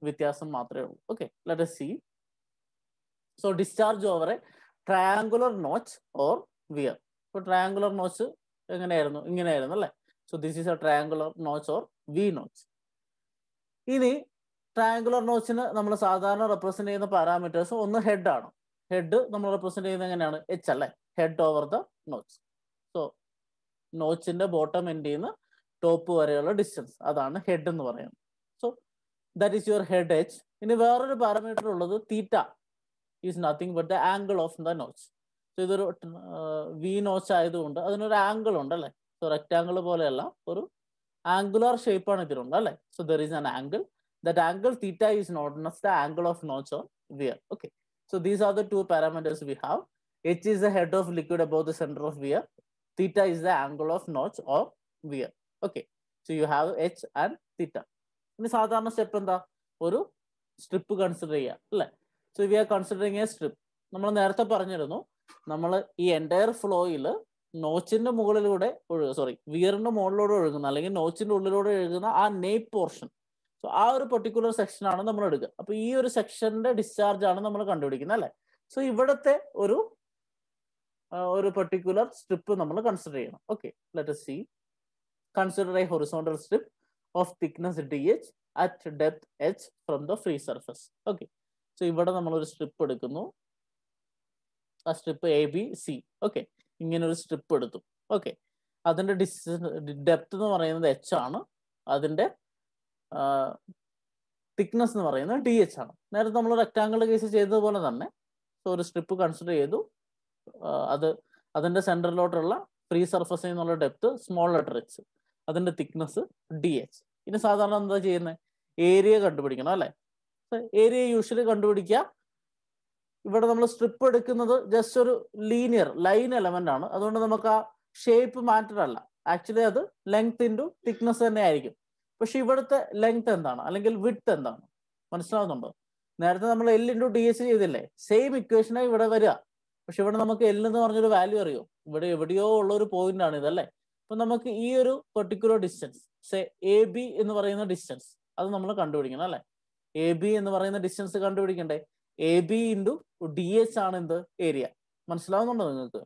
വ്യത്യാസം മാത്രമേ ഉള്ളൂ okay let see so discharge over a triangular notch or weir ഇപ്പോൾ ട്രയാങ്കുലർ നോച്ച് എങ്ങനെയായിരുന്നു ഇങ്ങനെയായിരുന്നു അല്ലേ so this is a triangular notch or V notch ഇനി ട്രയാങ്കുലർ നോച്ചിന് നമ്മൾ സാധാരണ റെപ്രസെന്റ് ചെയ്യുന്ന പാരാമീറ്റേഴ്സ് ഒന്ന് ഹെഡ് ആണ് ഹെഡ് നമ്മൾ റെപ്രസെന്റ് ചെയ്യുന്നത് എങ്ങനെയാണ് എച്ച് അല്ലേ head over the notch so നോച്ചിന്റെ ബോട്ടം എൻഡ് നിന്ന് ടോപ്പ് വരെയുള്ള ഡിസ്റ്റൻസ് അതാണ് ഹെഡ് എന്ന് പറയുന്നത് so that is your head H ഇനി വേറൊരു പാരാമീറ്റർ ഉള്ളത് theta is nothing but the angle of the notch so ഇതൊരു വി നോച്ച് ആയതുകൊണ്ട് അതിനൊരു ആംഗിൾ ഉണ്ട് അല്ലേ സോ റെക്റ്റാംഗിൾ പോലെയല്ല ഒരു ആംഗുലാർ ഷേപ്പാണ് ഇതിലുണ്ട് അല്ലേ so there is an angle that angle theta is not the angle of notch on weir okay So these are the two parameters we have. H is the head of liquid above the center of weir. Theta is the angle of notch or weir. Okay. So you have H and theta. ഇനി സാധാരണ step എന്താ ഒരു strip consider ചെയ്യുക അല്ലേ so we are considering a strip നമ്മൾ നേരത്തെ പറഞ്ഞിരുന്നു നമ്മൾ ഈ എൻറ്റയർ ഫ്ലോയിൽ നോച്ചിന്റെ മുകളിലൂടെ സോറി വിയറിന്റെ മുകളിലൂടെ ഒഴുകുന്ന അല്ലെങ്കിൽ നോച്ചിന്റെ ഉള്ളിലൂടെ ഒഴുകുന്ന ആ നെയ് പോർഷൻ സോ ആ ഒരു പെർട്ടിക്കുലർ സെക്ഷനാണ് നമ്മൾ എടുക്കുക അപ്പൊ ഈ ഒരു സെക്ഷന്റെ ഡിസ്ചാർജ് ആണ് നമ്മൾ കണ്ടുപിടിക്കുന്നത് അല്ലെ സോ ഇവിടത്തെ ഒരു ഒരു പെർട്ടിക്കുലർ സ്ട്രിപ്പ് നമ്മൾ കൺസിഡർ ചെയ്യണം okay let see consider a horizontal strip of thickness D H at depth H from the free surface okay so ഇവിടെ നമ്മൾ ഒരു സ്ട്രിപ്പ് എടുക്കുന്നു ആ strip A B C okay ഇങ്ങനെ ഒരു സ്ട്രിപ്പ് എടുത്തു ഓക്കെ അതിന്റെ ഡിസ് ഡെപ്ത് എന്ന് പറയുന്നത് എച്ച് ആണ് അതിന്റെ തിക്നെസ് എന്ന് പറയുന്നത് ടി എച്ച് ആണ് നേരത്തെ നമ്മൾ റെക്ടാങ്കിൾ കേസ് ചെയ്തതുപോലെ തന്നെ സോ ഒരു സ്ട്രിപ്പ് കൺസിഡർ ചെയ്തു അത് അതിന്റെ സെന്ററിലോട്ടുള്ള ഫ്രീ സർഫസ് എന്നുള്ള ഡെപ്ത് സ്മോൾ ലെറ്റർ എച്ച് അതിന്റെ തിക്നെസ് ഡി എച്ച് ഇനി സാധാരണ എന്താ ചെയ്യുന്നത് ഏരിയ കണ്ടുപിടിക്കണം അല്ലെ ഏരിയ യൂഷ്വലി കണ്ടുപിടിക്കുക ഇവിടെ നമ്മൾ സ്ട്രിപ്പ് എടുക്കുന്നത് ജസ്റ്റ് ഒരു ലീനിയർ ലൈൻ എലമെന്റ് ആണ് അതുകൊണ്ട് നമുക്ക് ആ ഷേപ്പ് മാറ്റർ അല്ല ആക്ച്വലി അത് ലെങ്ത് ഇൻറ്റു തിക്നെസ് തന്നെ ആയിരിക്കും പക്ഷെ ഇവിടുത്തെ ലെങ്ത് എന്താണ് അല്ലെങ്കിൽ വിട്ട് എന്താണ് മനസ്സിലാവുന്നുണ്ടോ നേരത്തെ നമ്മൾ എൽ ഇൻറ്റു ഡി എസ് ചെയ്തില്ലേ സെയിം ഇക്വേഷനെ ഇവിടെ വരിക പക്ഷെ ഇവിടെ നമുക്ക് എൽ എന്ന് പറഞ്ഞൊരു വാല്യൂ അറിയോ ഇവിടെ എവിടെയോ ഉള്ള ഒരു പോയിന്റ് ആണ് ഇതല്ലേ അപ്പൊ നമുക്ക് ഈ ഒരു particular distance say A B എന്ന് പറയുന്ന ഡിസ്റ്റൻസ് അത് നമ്മൾ കണ്ടുപിടിക്കണം അല്ലെ എ ബി എന്ന് പറയുന്ന ഡിസ്റ്റൻസ് കണ്ടുപിടിക്കണ്ടേ A B into D H ആണ് എന്ത് ഏരിയ മനസ്സിലാവുന്നുണ്ടോ നിങ്ങൾക്ക്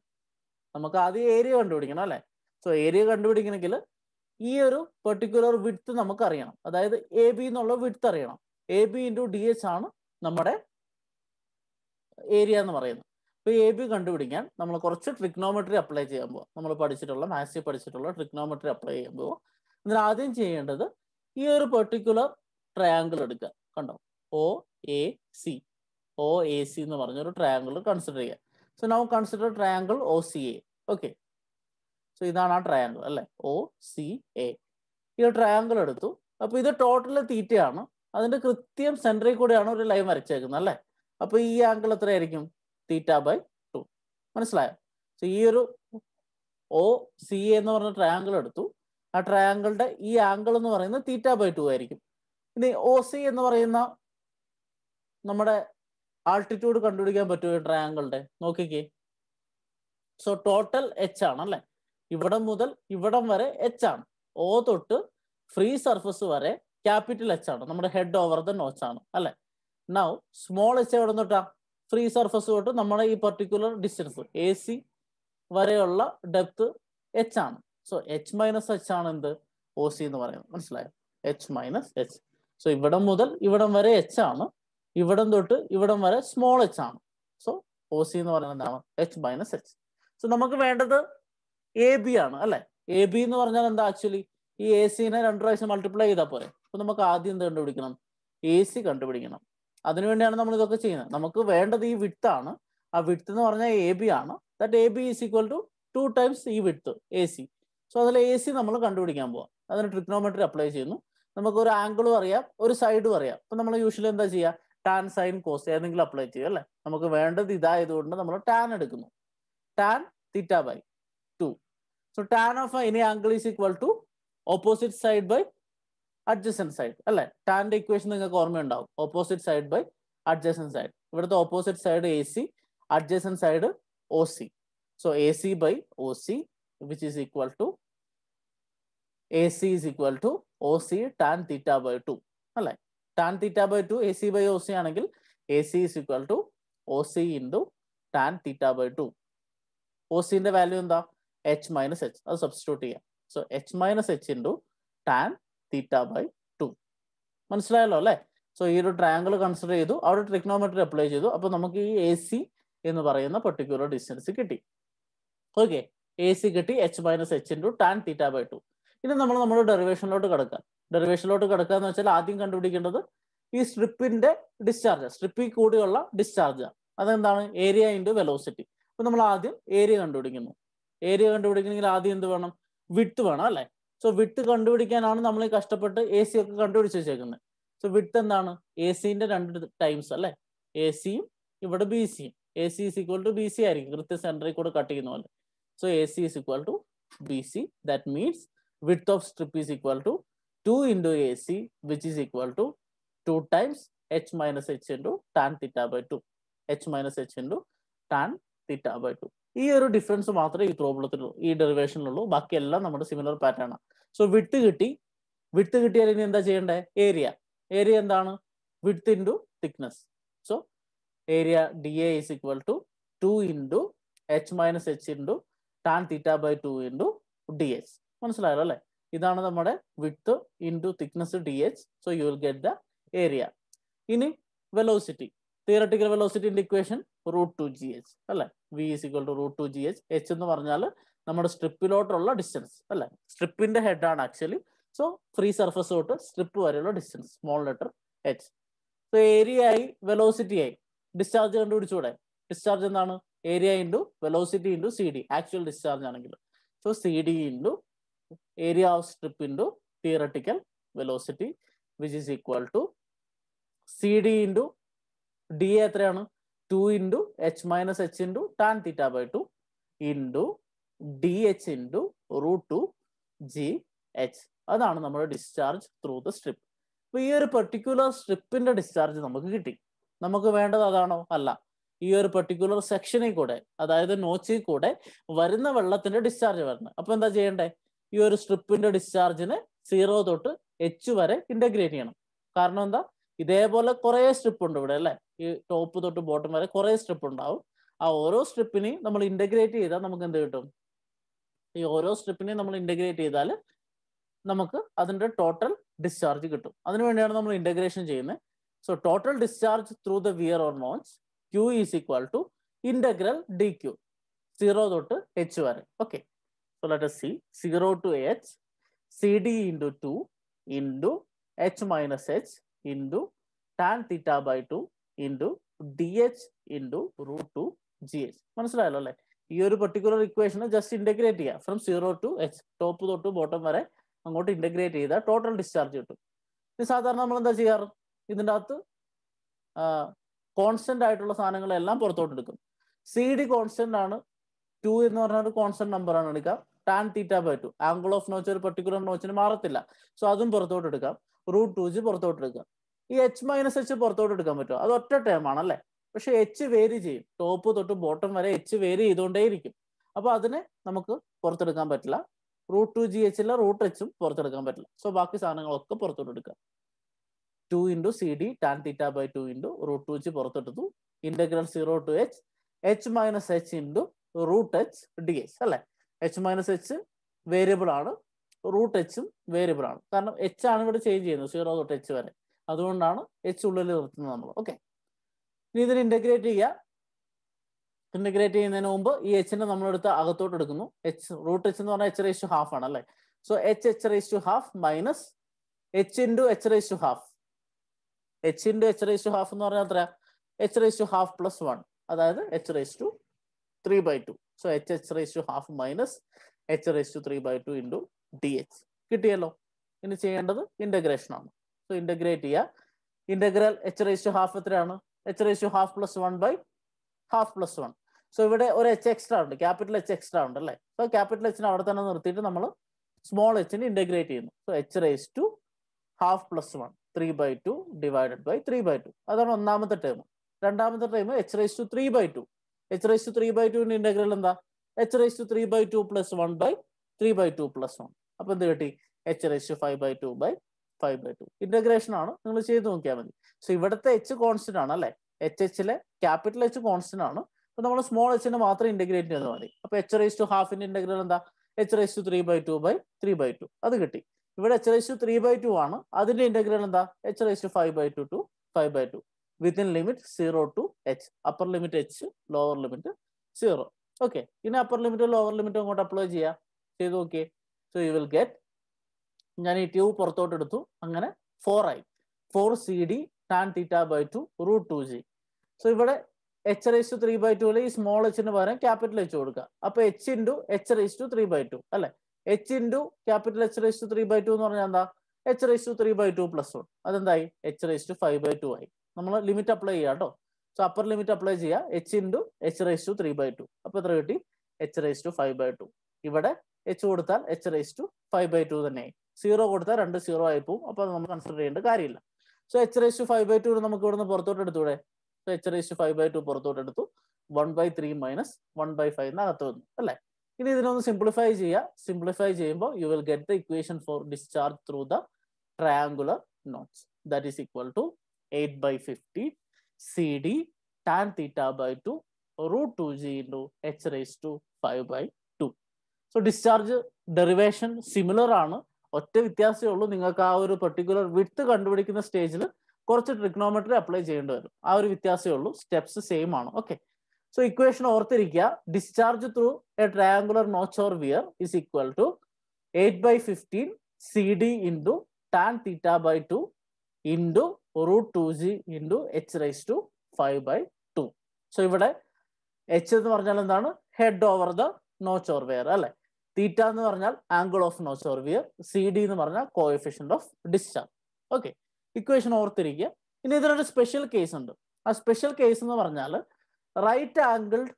നമുക്ക് ആദ്യം ഏരിയ കണ്ടുപിടിക്കണം അല്ലെ സോ ഏരിയ കണ്ടുപിടിക്കണമെങ്കിൽ ഈ ഒരു പെർട്ടിക്കുലർ വിഡ്ത്ത് നമുക്ക് അറിയണം അതായത് എ ബി എന്നുള്ള വിഡ്ത്ത് അറിയണം A B into D H ആണ് നമ്മുടെ ഏരിയ എന്ന് പറയുന്നത് അപ്പോൾ എ ബി കണ്ടുപിടിക്കാൻ നമ്മൾ കുറച്ച് ട്രിഗ്നോമെട്രി അപ്ലൈ ചെയ്യാൻ നമ്മൾ പഠിച്ചിട്ടുള്ള മാത്സിൽ പഠിച്ചിട്ടുള്ള ട്രിഗ്നോമെട്രി അപ്ലൈ ചെയ്യാൻ പോകും ആദ്യം ചെയ്യേണ്ടത് ഈ ഒരു പെർട്ടിക്കുലർ ട്രയാങ്കിൾ എടുക്കുക കണ്ടോ O A C O A C എന്ന് പറഞ്ഞൊരു ട്രയാങ്കിൾ കൺസിഡർ ചെയ്യുക so now consider triangle O C A okay so ഇതാണ് ആ ട്രയാങ്കിൾ അല്ലെ ഒ സി എ ഈ ട്രയാങ്കിൾ എടുത്തു അപ്പൊ ഇത് ടോട്ടൽ തീറ്റയാണ് അതിന്റെ കൃത്യം സെന്ററിൽ കൂടെയാണ് ഒരു ലൈൻ വരച്ചേക്കുന്നത് അല്ലെ അപ്പൊ ഈ ആംഗിൾ എത്രയായിരിക്കും തീറ്റ ബൈ ടു മനസ്സിലായോ സോ ഈ ഒരു ഒ സി എ എന്ന് പറഞ്ഞ ട്രയാങ്കിൾ എടുത്തു ആ ട്രയാങ്കിളുടെ ഈ ആംഗിൾ എന്ന് പറയുന്നത് തീറ്റ ബൈ ടു ആയിരിക്കും ഇനി ഒ സി എന്ന് പറയുന്ന നമ്മുടെ ആൾട്ടിറ്റ്യൂഡ് കണ്ടുപിടിക്കാൻ പറ്റുമോ ട്രയാങ്കിളുടെ നോക്കിക്കേ സോ ടോട്ടൽ എച്ച് ആണ് അല്ലേ ഇവിടം മുതൽ ഇവിടം വരെ എച്ച് ആണ് ഓ തൊട്ട് ഫ്രീ സർഫസ് വരെ ക്യാപിറ്റൽ എച്ച് ആണ് നമ്മുടെ ഹെഡ് ഓവർ ദ നോച്ച് ആണ് അല്ലെ നൗ സ്മോൾ എച്ച് എവിടെ തൊട്ടാ ഫ്രീ സർഫസ് തൊട്ട് നമ്മുടെ ഈ പർട്ടിക്കുലർ ഡിസ്റ്റൻസ് എ സി വരെയുള്ള ഡെപ്ത് എച്ച് ആണ് സോ എച്ച് മൈനസ് എച്ച് ആണ് എന്ത് ഒ സി എന്ന് പറയുന്നത് മനസ്സിലായോ എച്ച് മൈനസ് എച്ച് സോ ഇവിടം മുതൽ ഇവിടം വരെ എച്ച് ആണ് ഇവിടം തൊട്ട് ഇവിടം വരെ സ്മോൾ എച്ച് ആണ് സോ ഒ സി എന്ന് പറയുന്നത് എന്താണ് എച്ച് മൈനസ് എച്ച് സോ നമുക്ക് വേണ്ടത് എ ബി ആണ് അല്ലെ എ ബി എന്ന് പറഞ്ഞാൽ എന്താ ആക്ച്വലി ഈ എ സിനെ രണ്ടു പ്രാവശ്യം മൾട്ടിപ്ലൈ ചെയ്താൽ പോരെ അപ്പൊ നമുക്ക് ആദ്യം എന്ത് കണ്ടുപിടിക്കണം എ സി കണ്ടുപിടിക്കണം അതിനുവേണ്ടിയാണ് നമ്മൾ ഇതൊക്കെ ചെയ്യുന്നത് നമുക്ക് വേണ്ടത് ഈ വിട്ട് ആണ് ആ വിട്ട് എന്ന് പറഞ്ഞാൽ എ ബി ആണ് that A B is equal to two times ഈ വിട്ട് എ സി സോ അതിൽ എ സി നമ്മൾ കണ്ടുപിടിക്കാൻ പോവാം അതിന് ട്രിഗ്നോമെട്രി അപ്ലൈ ചെയ്യുന്നു നമുക്ക് ഒരു ആംഗിളും അറിയാം ഒരു സൈഡും അറിയാം അപ്പൊ നമ്മൾ യൂഷ്വലി എന്താ ചെയ്യുക ടാൻ സൈൻ കോസ് ഏതെങ്കിലും അപ്ലൈ ചെയ്യുക അല്ലെ നമുക്ക് വേണ്ടത് ഇതായതുകൊണ്ട് നമ്മൾ ടാൻ എടുക്കുന്നു tan theta by 2. So tan of any angle is equal to opposite side by adjacent side അല്ലേ ടാൻ്റെ ഇക്വേഷൻ നിങ്ങൾക്ക് ഓർമ്മയുണ്ടാവും opposite side by adjacent side ഇവിടുത്തെ opposite side A C adjacent side O C so A C by O C which is equal to A C is equal to O C tan theta by two അല്ലേ tan theta by two A C by O C ആണെങ്കിൽ A C is equal to O C into tan theta by two O സിൻ്റെ value എന്താ H minus H അത് substitute ചെയ്യാം so H minus H into tan theta by two മനസ്സിലായല്ലോ അല്ലേ so ഈ ഒരു triangle consider ചെയ്തു അവിടെ ട്രിഗ്നോമെട്രി അപ്ലൈ ചെയ്തു അപ്പോൾ നമുക്ക് ഈ എ സി എന്ന് പറയുന്ന പെർട്ടിക്കുലർ ഡിസ്റ്റൻസ് കിട്ടി ഓക്കെ എ സി കിട്ടി H minus H into tan theta by two ഇനി നമ്മൾ നമ്മുടെ ഡെറിവേഷനിലോട്ട് കിടക്കുക ഡെറിവേഷനിലോട്ട് കിടക്കുക എന്ന് വെച്ചാൽ ആദ്യം കണ്ടുപിടിക്കേണ്ടത് ഈ സ്ട്രിപ്പിന്റെ ഡിസ്ചാർജ് സ്ട്രിപ്പിൽ കൂടിയുള്ള ഡിസ്ചാർജ് അതെന്താണ് ഏരിയ ഇൻറ്റു വെലോസിറ്റി അപ്പൊ നമ്മൾ ആദ്യം ഏരിയ കണ്ടുപിടിക്കുന്നു ഏരിയ കണ്ടുപിടിക്കണമെങ്കിൽ ആദ്യം എന്ത് വേണം വിട്ട് വേണം അല്ലെ സോ വിട്ട് കണ്ടുപിടിക്കാനാണ് നമ്മൾ കഷ്ടപ്പെട്ട് എ സി ഒക്കെ കണ്ടുപിടിച്ച് വെച്ചേക്കുന്നത് സോ വിട്ട് എന്താണ് എ സിന്റെ രണ്ട് ടൈംസ് അല്ലെ എ സിയും ഇവിടെ ബി സിയും A C is equal to B C ആയിരിക്കും കൃത്യ സെന്ററിൽ കൂടെ കട്ട് ചെയ്യുന്ന പോലെ so A C is equal to B C that means width of strip is equal to two into A C which is equal to two times H minus H into tan theta by two H minus H into tan theta by two ഈ ഒരു difference മാത്രമേ ഈ പ്രോബ്ലത്തിലൂ ഈ ഡെറിവേഷനിലുള്ളൂ ബാക്കിയെല്ലാം നമ്മുടെ similar pattern ആണ് so വിട്ട് കിട്ടി വിട്ട് കിട്ടിയാൽ ഇനി എന്താ ചെയ്യേണ്ടേ ഏരിയ ഏരിയ എന്താണ് width into thickness so area D A is equal to two into H minus H into tan theta by two into D H മനസ്സിലായല്ലോ അല്ലേ ഇതാണ് നമ്മുടെ width into thickness D H so you will get the area ഇനി velocity theoretical വെലോസിറ്റിന്റെ equation root two G H അല്ലെ V is equal to root two G H H എന്ന് പറഞ്ഞാൽ നമ്മുടെ സ്ട്രിപ്പിലോട്ടുള്ള ഡിസ്റ്റൻസ് അല്ലെ സ്ട്രിപ്പിന്റെ ഹെഡ് ആണ് ആക്ച്വലി സോ ഫ്രീ സർഫസ് തൊട്ട് സ്ട്രിപ്പ് വരെയുള്ള distance small letter H so area ആയി വെലോസിറ്റി ആയി ഡിസ്ചാർജ് കണ്ടുപിടിച്ചൂടെ ഡിസ്ചാർജ് എന്താണ് area into velocity into C D actual discharge ആണെങ്കിൽ so C D into area of strip into theoretical velocity which is equal to C D into D എത്രയാണ് 2 into h minus h into tan theta by 2 into dh into root 2 g h അതാണ് നമ്മുടെ discharge through the strip അപ്പൊ ഈ ഒരു particular സ്ട്രിപ്പിന്റെ discharge നമുക്ക് കിട്ടി നമുക്ക് വേണ്ടത് അതാണോ അല്ല ഈ ഒരു പെർട്ടിക്കുലർ സെക്ഷനിൽ കൂടെ അതായത് നോച്ചിൽ കൂടെ വരുന്ന വെള്ളത്തിന്റെ ഡിസ്ചാർജ് വരുന്നത് അപ്പൊ എന്താ ചെയ്യണ്ടേ ഈ ഒരു സ്ട്രിപ്പിന്റെ ഡിസ്ചാർജിന് സീറോ തൊട്ട് എച്ച് വരെ ഇന്റഗ്രേറ്റ് ചെയ്യണം കാരണം എന്താ ഇതേപോലെ കുറേ സ്ട്രിപ്പ് ഉണ്ട് ഇവിടെ അല്ലെ ഈ ടോപ്പ് തൊട്ട് ബോട്ടം വരെ കുറേ സ്ട്രിപ്പ് ഉണ്ടാവും ആ ഓരോ സ്ട്രിപ്പിനെയും നമ്മൾ ഇന്റഗ്രേറ്റ് ചെയ്താൽ നമുക്ക് എന്ത് കിട്ടും ഈ ഓരോ സ്ട്രിപ്പിനെയും നമ്മൾ ഇന്റഗ്രേറ്റ് ചെയ്താൽ നമുക്ക് അതിൻ്റെ ടോട്ടൽ ഡിസ്ചാർജ് കിട്ടും അതിനുവേണ്ടിയാണ് നമ്മൾ ഇന്റഗ്രേഷൻ ചെയ്യുന്നത് so total discharge through the weir or നോൺസ് Q is equal to integral D Q zero തൊട്ട് എച്ച് വരെ okay so let see zero to H C D into two into H minus H into tan theta by 2 into dh into root 2 gh മനസ്സിലായല്ലോ അല്ലേ ഈ ഒരു particular ഇക്വേഷനെ just integrate ചെയ്യുക from zero to H top തൊട്ട് bottom വരെ അങ്ങോട്ട് integrate ചെയ്താൽ ടോട്ടൽ ഡിസ്ചാർജ് കിട്ടും ഇത് സാധാരണ നമ്മൾ എന്താ ചെയ്യാറ് ഇതിൻ്റെ അകത്ത് കോൺസ്റ്റന്റ് ആയിട്ടുള്ള സാധനങ്ങളെല്ലാം പുറത്തോട്ട് എടുക്കും സി ഡി കോൺസ്റ്റന്റ് ആണ് ടു എന്ന് പറഞ്ഞ ഒരു കോൺസ്റ്റന്റ് നമ്പർ ആണ് എടുക്കാം tan theta by two angle of notch ഒരു പെർട്ടിക്കുലർ നോച്ചിന് മാറത്തില്ല സോ അതും പുറത്തോട്ട് എടുക്കാം റൂട്ട് ടു ജി പുറത്തോട്ട് എടുക്കുക ഈ എച്ച് മൈനസ് എച്ച് പുറത്തോട്ട് എടുക്കാൻ പറ്റുമോ അത് ഒറ്റ ടേം ആണല്ലേ പക്ഷെ എച്ച് വേരി ചെയ്യും ടോപ്പ് തൊട്ട് ബോട്ടം വരെ എച്ച് വേരി ചെയ്തുകൊണ്ടേയിരിക്കും അപ്പൊ അതിനെ നമുക്ക് പുറത്തെടുക്കാൻ പറ്റില്ല റൂട്ട് ടു ജി എച്ച് ഇല്ല റൂട്ട് എച്ചും പുറത്തെടുക്കാൻ പറ്റില്ല സോ ബാക്കി സാധനങ്ങളൊക്കെ പുറത്തോട്ട് എടുക്കാം two into C D tan theta by two into root two G പുറത്തെടുത്തു integral zero to H H minus H into root H D H അല്ലെ എച്ച് മൈനസ് എച്ച് വേരിയബിൾ ആണ് റൂട്ട് എച്ചും വേരിയബിൾ ആണ് കാരണം എച്ച് ആണ് ഇവിടെ change ചെയ്യുന്നത് zero തൊട്ട് എച്ച് വരെ അതുകൊണ്ടാണ് എച്ച് ഉള്ളിൽ നിർത്തുന്നത് നമ്മൾ ഓക്കെ ഇനി ഇതിന് ഇൻ്റഗ്രേറ്റ് ചെയ്യുക ഇൻ്റഗ്രേറ്റ് ചെയ്യുന്നതിന് മുമ്പ് ഈ എച്ചിനെ നമ്മളെടുത്ത് അകത്തോട്ട് എടുക്കുന്നു എച്ച് റൂട്ട് എച്ച് എന്ന് പറഞ്ഞാൽ എച്ച് റേസ് ടു ഹാഫ് ആണ് അല്ലേ so H H raise to half minus H into H raise to half H into H raise to half എന്ന് പറഞ്ഞാൽ എത്രയാ H raise to half plus one അതായത് H raise to three by two so H H raise to half minus H raise to three by two into D X കിട്ടിയല്ലോ ഇനി ചെയ്യേണ്ടത് integration ആണ് so integrate ചെയ്യുക integral H raise to half എത്രയാണ് H raise to half plus one by half plus one so ഇവിടെ ഒരു H extra ഉണ്ട് capital H extra ഉണ്ട് അല്ലേ സോ ക്യാപിറ്റൽ എച്ചിനെ അവിടെ തന്നെ നിർത്തിയിട്ട് നമ്മൾ സ്മോൾ എച്ചിന് ഇന്റഗ്രേറ്റ് ചെയ്യുന്നു so H raise to half plus one three by two divided by three by two അതാണ് ഒന്നാമത്തെ ടൈം രണ്ടാമത്തെ time H raise to three by two H raise to three by ടുവിന്റെ ഇന്റഗ്രൽ എന്താ H raise to three by two plus one by three by two plus one അപ്പൊ എന്ത് കിട്ടി H ratio five by two by five by two integration ആണ് നിങ്ങൾ ചെയ്ത് നോക്കിയാൽ മതി സോ ഇവിടുത്തെ എച്ച് കോൺസ്റ്റന്റ് ആണ് അല്ലെ എച്ച് എച്ചിലെ ക്യാപിറ്റൽ എച്ച് കോൺസ്റ്റന്റ് ആണ് അപ്പൊ നമ്മൾ സ്മോൾ എച്ചിന് മാത്രം ഇന്റഗ്രേറ്റ് ചെയ്താൽ മതി അപ്പൊ എച്ച് റേസ് ടു ഹാഫിന്റെ ഇന്റഗ്രൽ എന്താ H raise to three by two by three by two അത് കിട്ടി ഇവിടെ H raise to three by two ആണ് അതിന്റെ ഇന്റഗ്രൽ എന്താ H raise to five by two two five by two within limit zero to H upper limit H lower limit zero okay ഇനി upper limit lower limit അങ്ങോട്ട് apply ചെയ്യാം ചെയ്ത് നോക്കിയേ so you will get ഞാൻ ഈ tube പുറത്തോട്ട് എടുത്തു അങ്ങനെ four I four C D tan theta by two root two G so ഇവിടെ H raise to three by two ഈ സ്മോൾ എച്ചിന് പകരം ക്യാപിറ്റൽ എച്ച് കൊടുക്കുക അപ്പൊ H into H raise to three by two അല്ലെ H into capital H raise to three by two എന്ന് പറഞ്ഞാൽ എന്താ H raise to three by two plus one അതെന്തായി H raise to five by two ആയി നമ്മൾ limit apply ചെയ്യാം കേട്ടോ so upper limit apply ചെയ്യുക H into H raise to three by two അപ്പൊ എത്ര കിട്ടി H raise to five by two ഇവിടെ എച്ച് കൊടുത്താൽ H raise to five by two തന്നെ ആയി സീറോ കൊടുത്താൽ രണ്ട് സീറോ ആയി പോവും അപ്പൊ അത് നമ്മൾ കൺസിഡർ ചെയ്യേണ്ട കാര്യമില്ല so H raise to five by two നമുക്ക് ഇവിടുന്ന് പുറത്തോട്ട് എടുത്തൂടെ so H raise to five by two പുറത്തോട്ട് എടുത്തു one by three minus one by five അകത്ത് വന്നു അല്ലേ ഇനി ഇതിനൊന്ന് സിംപ്ലിഫൈ ചെയ്യുക സിംപ്ലിഫൈ ചെയ്യുമ്പോൾ you will get the equation for discharge through the triangular notch that is equal to eight by fifteen C D tan theta by two root two G into H raise to five by so discharge derivation similar ആണ് ഒറ്റ വ്യത്യാസമേ ഉള്ളൂ നിങ്ങൾക്ക് ആ ഒരു particular വിട്ട് കണ്ടുപിടിക്കുന്ന സ്റ്റേജിൽ കുറച്ച് ട്രിഗ്നോമെട്രി അപ്ലൈ ചെയ്യേണ്ടി വരും ആ ഒരു വ്യത്യാസമേ ഉള്ളൂ സ്റ്റെപ്സ് സെയിം ആണ് ഓക്കെ സോ ഇക്വേഷൻ ഓർത്തിരിക്കുക discharge through a triangular notch or weir is equal to eight by fifteen C D into tan theta by two into root two G into H raise to five by two so ഇവിടെ എച്ച് എന്ന് പറഞ്ഞാൽ എന്താണ് head over the notch or weir അല്ലേ theta എന്ന് പറഞ്ഞാൽ angle of notch or weir C D എന്ന് പറഞ്ഞാൽ coefficient of discharge okay equation ഓർത്തിരിക്കുക ഇനി ഇതിനൊരു സ്പെഷ്യൽ കേസ് ഉണ്ട് ആ സ്പെഷ്യൽ കേസ് എന്ന് പറഞ്ഞാൽ റൈറ്റ് ആംഗിൾഡ്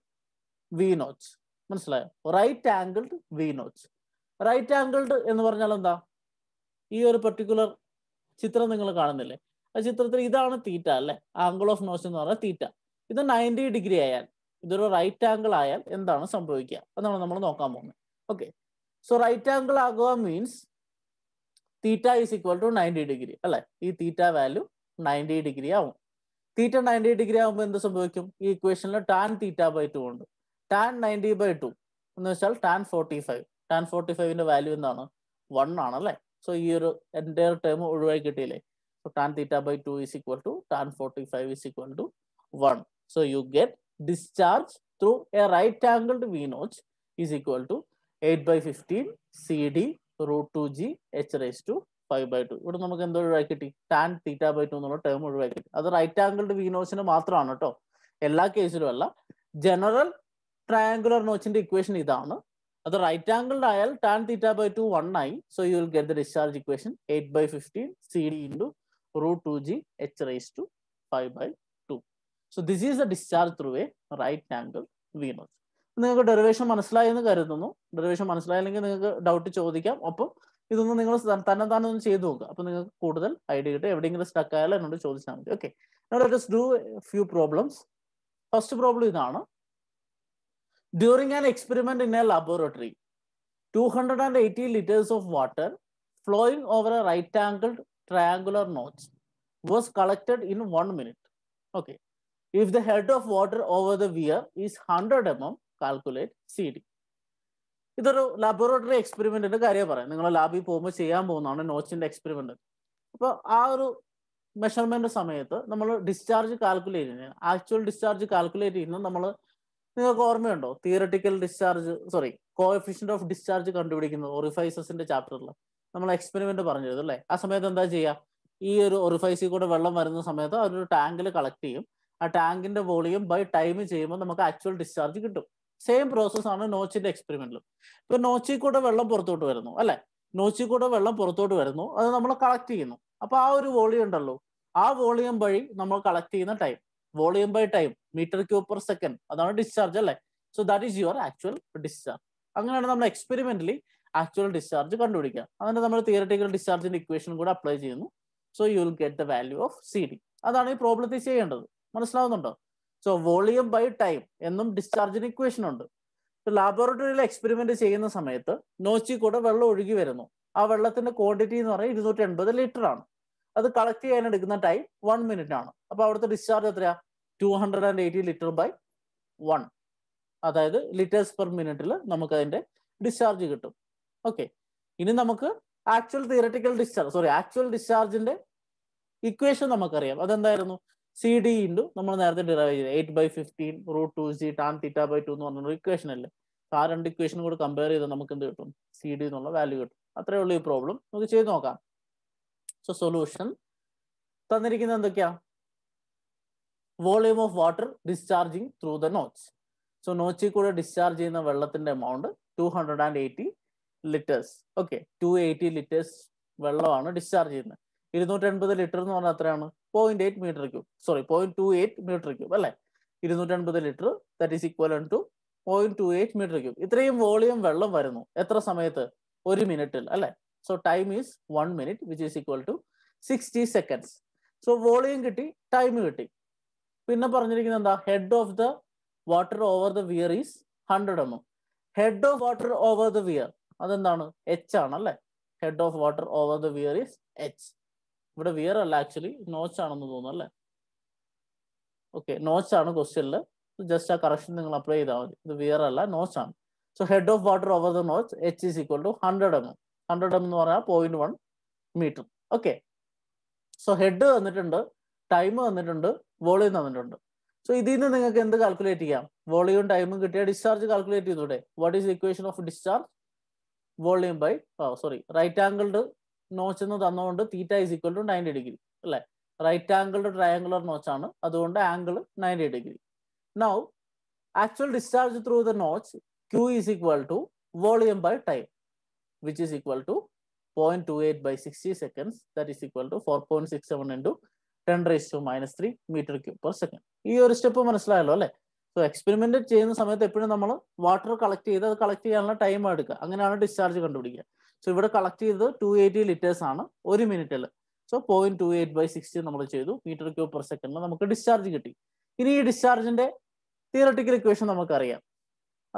വി നോച്ച് മനസ്സിലായോ right angled V notch right angled എന്ന് പറഞ്ഞാൽ എന്താ ഈ ഒരു പെർട്ടിക്കുലർ ചിത്രം നിങ്ങൾ കാണുന്നില്ലേ ആ ചിത്രത്തിൽ ഇതാണ് തീറ്റ അല്ലെ ആംഗിൾ ഓഫ് നോച്ച് എന്ന് പറഞ്ഞാൽ തീറ്റ ഇത് നയൻറ്റി ഡിഗ്രി ആയാൽ ഇതൊരു റൈറ്റ് ആംഗിൾ ആയാൽ എന്താണ് സംഭവിക്കുക അതാണ് നമ്മൾ നോക്കാൻ പോകുന്നത് ഓക്കെ സോ റൈറ്റ് ആംഗിൾ ആകുക means theta is equal to ninety degree അല്ലെ ഈ തീറ്റ വാല്യൂ നയൻറ്റി ഡിഗ്രി ആവും തീറ്റ നയൻറ്റി ഡിഗ്രി ആകുമ്പോൾ എന്ത് സംഭവിക്കും ഈ ഇക്വേഷനിൽ ടാൻ തീറ്റ ബൈ ടു ഉണ്ട് ടാൻ നയൻറ്റി ബൈ ടു എന്ന് വെച്ചാൽ tan forty five tan forty ഫൈവിന്റെ വാല്യൂ എന്താണ് വൺ ആണ് അല്ലേ സോ ഈ ഒരു എൻ്റെ ടേം ഒഴിവായി കിട്ടിയില്ലേ so tan theta by two is equal to tan forty five is equal to one so you get discharge through a right angled V notch is equal to eight by fifteen C D root two G H raise to five by two ഇവിടെ നമുക്ക് എന്തോ ഒഴിവാക്കി കിട്ടി tan theta by two എന്നുള്ള term ഒഴിവാക്കി കിട്ടി അത് right angled വീനോസിന് മാത്രമാണ് കേട്ടോ എല്ലാ കേസിലും അല്ല ജനറൽ ട്രയാങ്കുലർ നോച്ചിന്റെ ഇക്വേഷൻ ഇതാണ് അത് റൈറ്റ് ആംഗിൾഡ് ആയാൽ tan theta by two one ആയി so you will get the discharge equation eight by fifteen C D into root two G H raise to five by two so this is the discharge through a right angle V notch നിങ്ങൾക്ക് derivation മനസ്സിലായി എന്ന് കരുതുന്നു derivation മനസ്സിലായില്ലെങ്കിൽ നിങ്ങൾക്ക് doubt ചോദിക്കാം ഒപ്പം ഇതൊന്നും നിങ്ങൾ തന്നെ തന്നെ ഒന്ന് ചെയ്തു നോക്കുക അപ്പൊ നിങ്ങൾക്ക് കൂടുതൽ ഐഡിയ കിട്ടും എവിടെയെങ്കിലും സ്റ്റക്ക് ആയാലും എന്നോട് ചോദിച്ചാൽ മതി okay let few problems first problem ഇതാണ് during an experiment in a laboratory two hundred and eighty litres of water flowing over a right angled triangular notch was collected in one minute okay if the head of water over the weir is hundred M M calculate C D ഇതൊരു laboratory എക്സ്പെരിമെന്റിന്റെ കാര്യം പറയാം നിങ്ങൾ ലാബിൽ പോകുമ്പോൾ ചെയ്യാൻ പോകുന്നതാണ് നോച്ചിന്റെ experiment അപ്പോൾ ആ ഒരു മെഷർമെന്റ് സമയത്ത് നമ്മൾ ഡിസ്ചാർജ് കാൽക്കുലേറ്റ് ചെയ്യുന്നത് ആക്ച്വൽ ഡിസ്ചാർജ് കാൽക്കുലേറ്റ് ചെയ്യുന്നത് നമ്മൾ നിങ്ങൾക്ക് ഓർമ്മയുണ്ടോ theoretical discharge sorry coefficient of discharge കണ്ടുപിടിക്കുന്നത് ഒറിഫൈസസിന്റെ ചാപ്റ്ററിൽ നമ്മൾ എക്സ്പെരിമെന്റ് പറഞ്ഞിരുന്നു അല്ലേ ആ സമയത്ത് എന്താ ചെയ്യുക ഈ ഒരു ഒറിഫൈസിൽ കൂടെ വെള്ളം വരുന്ന സമയത്ത് അതൊരു ടാങ്കിൽ കളക്ട് ചെയ്യും ആ ടാങ്കിന്റെ വോളിയം ബൈ ടൈം ചെയ്യുമ്പോൾ നമുക്ക് ആക്ച്വൽ ഡിസ്ചാർജ് കിട്ടും സെയിം പ്രോസസ് ആണ് നോച്ചിന്റെ എക്സ്പെരിമെന്റിലും ഇപ്പൊ നോച്ചി കൂടെ വെള്ളം പുറത്തോട്ട് വരുന്നു അല്ലെ നോച്ചി കൂടെ വെള്ളം പുറത്തോട്ട് വരുന്നു അത് നമ്മൾ കളക്ട് ചെയ്യുന്നു അപ്പൊ ആ ഒരു വോളിയം ഉണ്ടല്ലോ ആ വോളിയം വഴി നമ്മൾ കളക്ട് ചെയ്യുന്ന time volume by time metre cube per second അതാണ് ഡിസ്ചാർജ് അല്ലെ so that is your actual discharge അങ്ങനെയാണ് നമ്മൾ എക്സ്പെരിമെന്റലി ആക്ച്വൽ ഡിസ്ചാർജ് കണ്ടുപിടിക്കുക അങ്ങനെ നമ്മൾ തിയറട്ടിക്കൽ ഡിസ്ചാർജിന്റെ ഇക്വേഷൻ കൂടെ അപ്ലൈ ചെയ്യുന്നു so you will get the value of C D അതാണ് ഈ പ്രോബ്ലത്തിൽ ചെയ്യേണ്ടത് മനസ്സിലാവുന്നുണ്ടോ സോ വോളിയം ബൈ ടൈം എന്നും ഡിസ്ചാർജിന് ഇക്വേഷൻ ഉണ്ട് ലാബോറട്ടറിയിൽ എക്സ്പെരിമെന്റ് ചെയ്യുന്ന സമയത്ത് നോച്ചി കൂടെ വെള്ളം ഒഴുകി വരുന്നു ആ വെള്ളത്തിന്റെ ക്വാണ്ടിറ്റി എന്ന് പറയുന്നത് ഇരുന്നൂറ്റി എൺപത് ലിറ്റർ ആണ് അത് കളക്ട് ചെയ്യാൻ എടുക്കുന്ന ടൈം വൺ മിനിറ്റ് ആണ് അപ്പൊ അവിടുത്തെ ഡിസ്ചാർജ് എത്രയാ two hundred and eighty litre by one അതായത് ലിറ്റേഴ്സ് പെർ മിനിറ്റിൽ നമുക്ക് അതിന്റെ ഡിസ്ചാർജ് കിട്ടും ഓക്കെ ഇനി നമുക്ക് actual theoretical discharge sorry actual ഡിസ്ചാർജിന്റെ ഇക്വേഷൻ നമുക്കറിയാം അതെന്തായിരുന്നു സി ഡി ഇൻഡു നമ്മൾ നേരത്തെ ഡിറൈവ് ചെയ്തത് eight by fifteen root two C tan theta by two എന്ന് പറഞ്ഞൊരു ഇക്വേഷൻ അല്ലേ ആ രണ്ട് ഇക്വേഷനും കൂടെ കമ്പയർ ചെയ്താൽ നമുക്ക് എന്ത് കിട്ടും സി ഡി എന്നുള്ള വാല്യൂ കിട്ടും അത്രേ ഉള്ളൂ ഈ പ്രോബ്ലം നമുക്ക് ചെയ്ത് നോക്കാം സോ സൊല്യൂഷൻ തന്നിരിക്കുന്നത് എന്തൊക്കെയാ volume of water discharging through the notch so നോച്ചിൽ കൂടെ ഡിസ്ചാർജ് ചെയ്യുന്ന വെള്ളത്തിന്റെ amount two hundred and eighty litres okay two eighty litres വെള്ളമാണ് ഡിസ്ചാർജ് ചെയ്യുന്നത് ഇരുന്നൂറ്റി എൺപത് ലിറ്റർ എന്ന് പറഞ്ഞാൽ എത്രയാണ് point eight metre cube sorry point two eight metre cube അല്ലെ ഇരുന്നൂറ്റി അൻപത് litre that is equivalent to point two eight metre cube ഇത്രയും വോളിയം വെള്ളം വരുന്നു എത്ര സമയത്ത് ഒരു മിനിറ്റിൽ അല്ലെ so time is one minute which is equal to sixty seconds so volume കിട്ടി ടൈം കിട്ടി പിന്നെ പറഞ്ഞിരിക്കുന്നത് എന്താ head of the water over the weir is hundred M M head of water over the weir അതെന്താണ് H ആണ് അല്ലെ head of water over the weir is H ഇവിടെ weir അല്ല ആക്ച്വലി നോച്ച് ആണെന്ന് തോന്നുന്നു അല്ലേ ഓക്കെ നോച്ച് ആണ് ക്വസ്റ്റ്യനിൽ ജസ്റ്റ് ആ കറക്ഷൻ നിങ്ങൾ അപ്ലൈ ചെയ്താൽ മതി ഇത് വിയർ അല്ല നോച്ച് ആണ് so head of water over the notch H is equal to hundred M M hundred M എന്ന് പറഞ്ഞാൽ point one metre okay so head തന്നിട്ടുണ്ട് ടൈം തന്നിട്ടുണ്ട് വോളിയം തന്നിട്ടുണ്ട് സോ ഇതിൽ നിന്ന് നിങ്ങൾക്ക് എന്ത് കാൽക്കുലേറ്റ് ചെയ്യാം വോളിയും ടൈമും കിട്ടിയാൽ ഡിസ്ചാർജ് കാൽക്കുലേറ്റ് ചെയ്തൂടെ what is equation of discharge volume by sorry right angled notch എന്ന് തന്നുകൊണ്ട് theta is equal to ninety degree അല്ലെ റൈറ്റ് ആംഗിൾഡ് നോച്ച് ആണ് അതുകൊണ്ട് angle ninety degree now actual discharge through the notch Q is equal to volume by time which equal to two point eight by sixty seconds that by equal to four point six seven into ten raise to minus three metre cube per second ഈ ഒരു step മനസ്സിലായല്ലോ അല്ലെ so experiment ചെയ്യുന്ന സമയത്ത് എപ്പോഴും നമ്മൾ water collect ചെയ്ത് അത് കളക്ട് ചെയ്യാനുള്ള ടൈം എടുക്കുക അങ്ങനെയാണ് ഡിസ്ചാർജ് കണ്ടുപിടിക്കുക സോ ഇവിടെ കളക്ട് ചെയ്തത് ടു എയ്റ്റി ലിറ്റേഴ്സ് ആണ് ഒരു മിനിറ്റിൽ so point two eight by sixty നമ്മൾ ചെയ്തു മീറ്റർ ക്യൂബ് പെർ സെക്കൻഡിൽ നമുക്ക് ഡിസ്ചാർജ് കിട്ടി ഇനി ഈ ഡിസ്ചാർജിന്റെ തിയറട്ടിക്കൽ ഇക്വേഷൻ നമുക്കറിയാം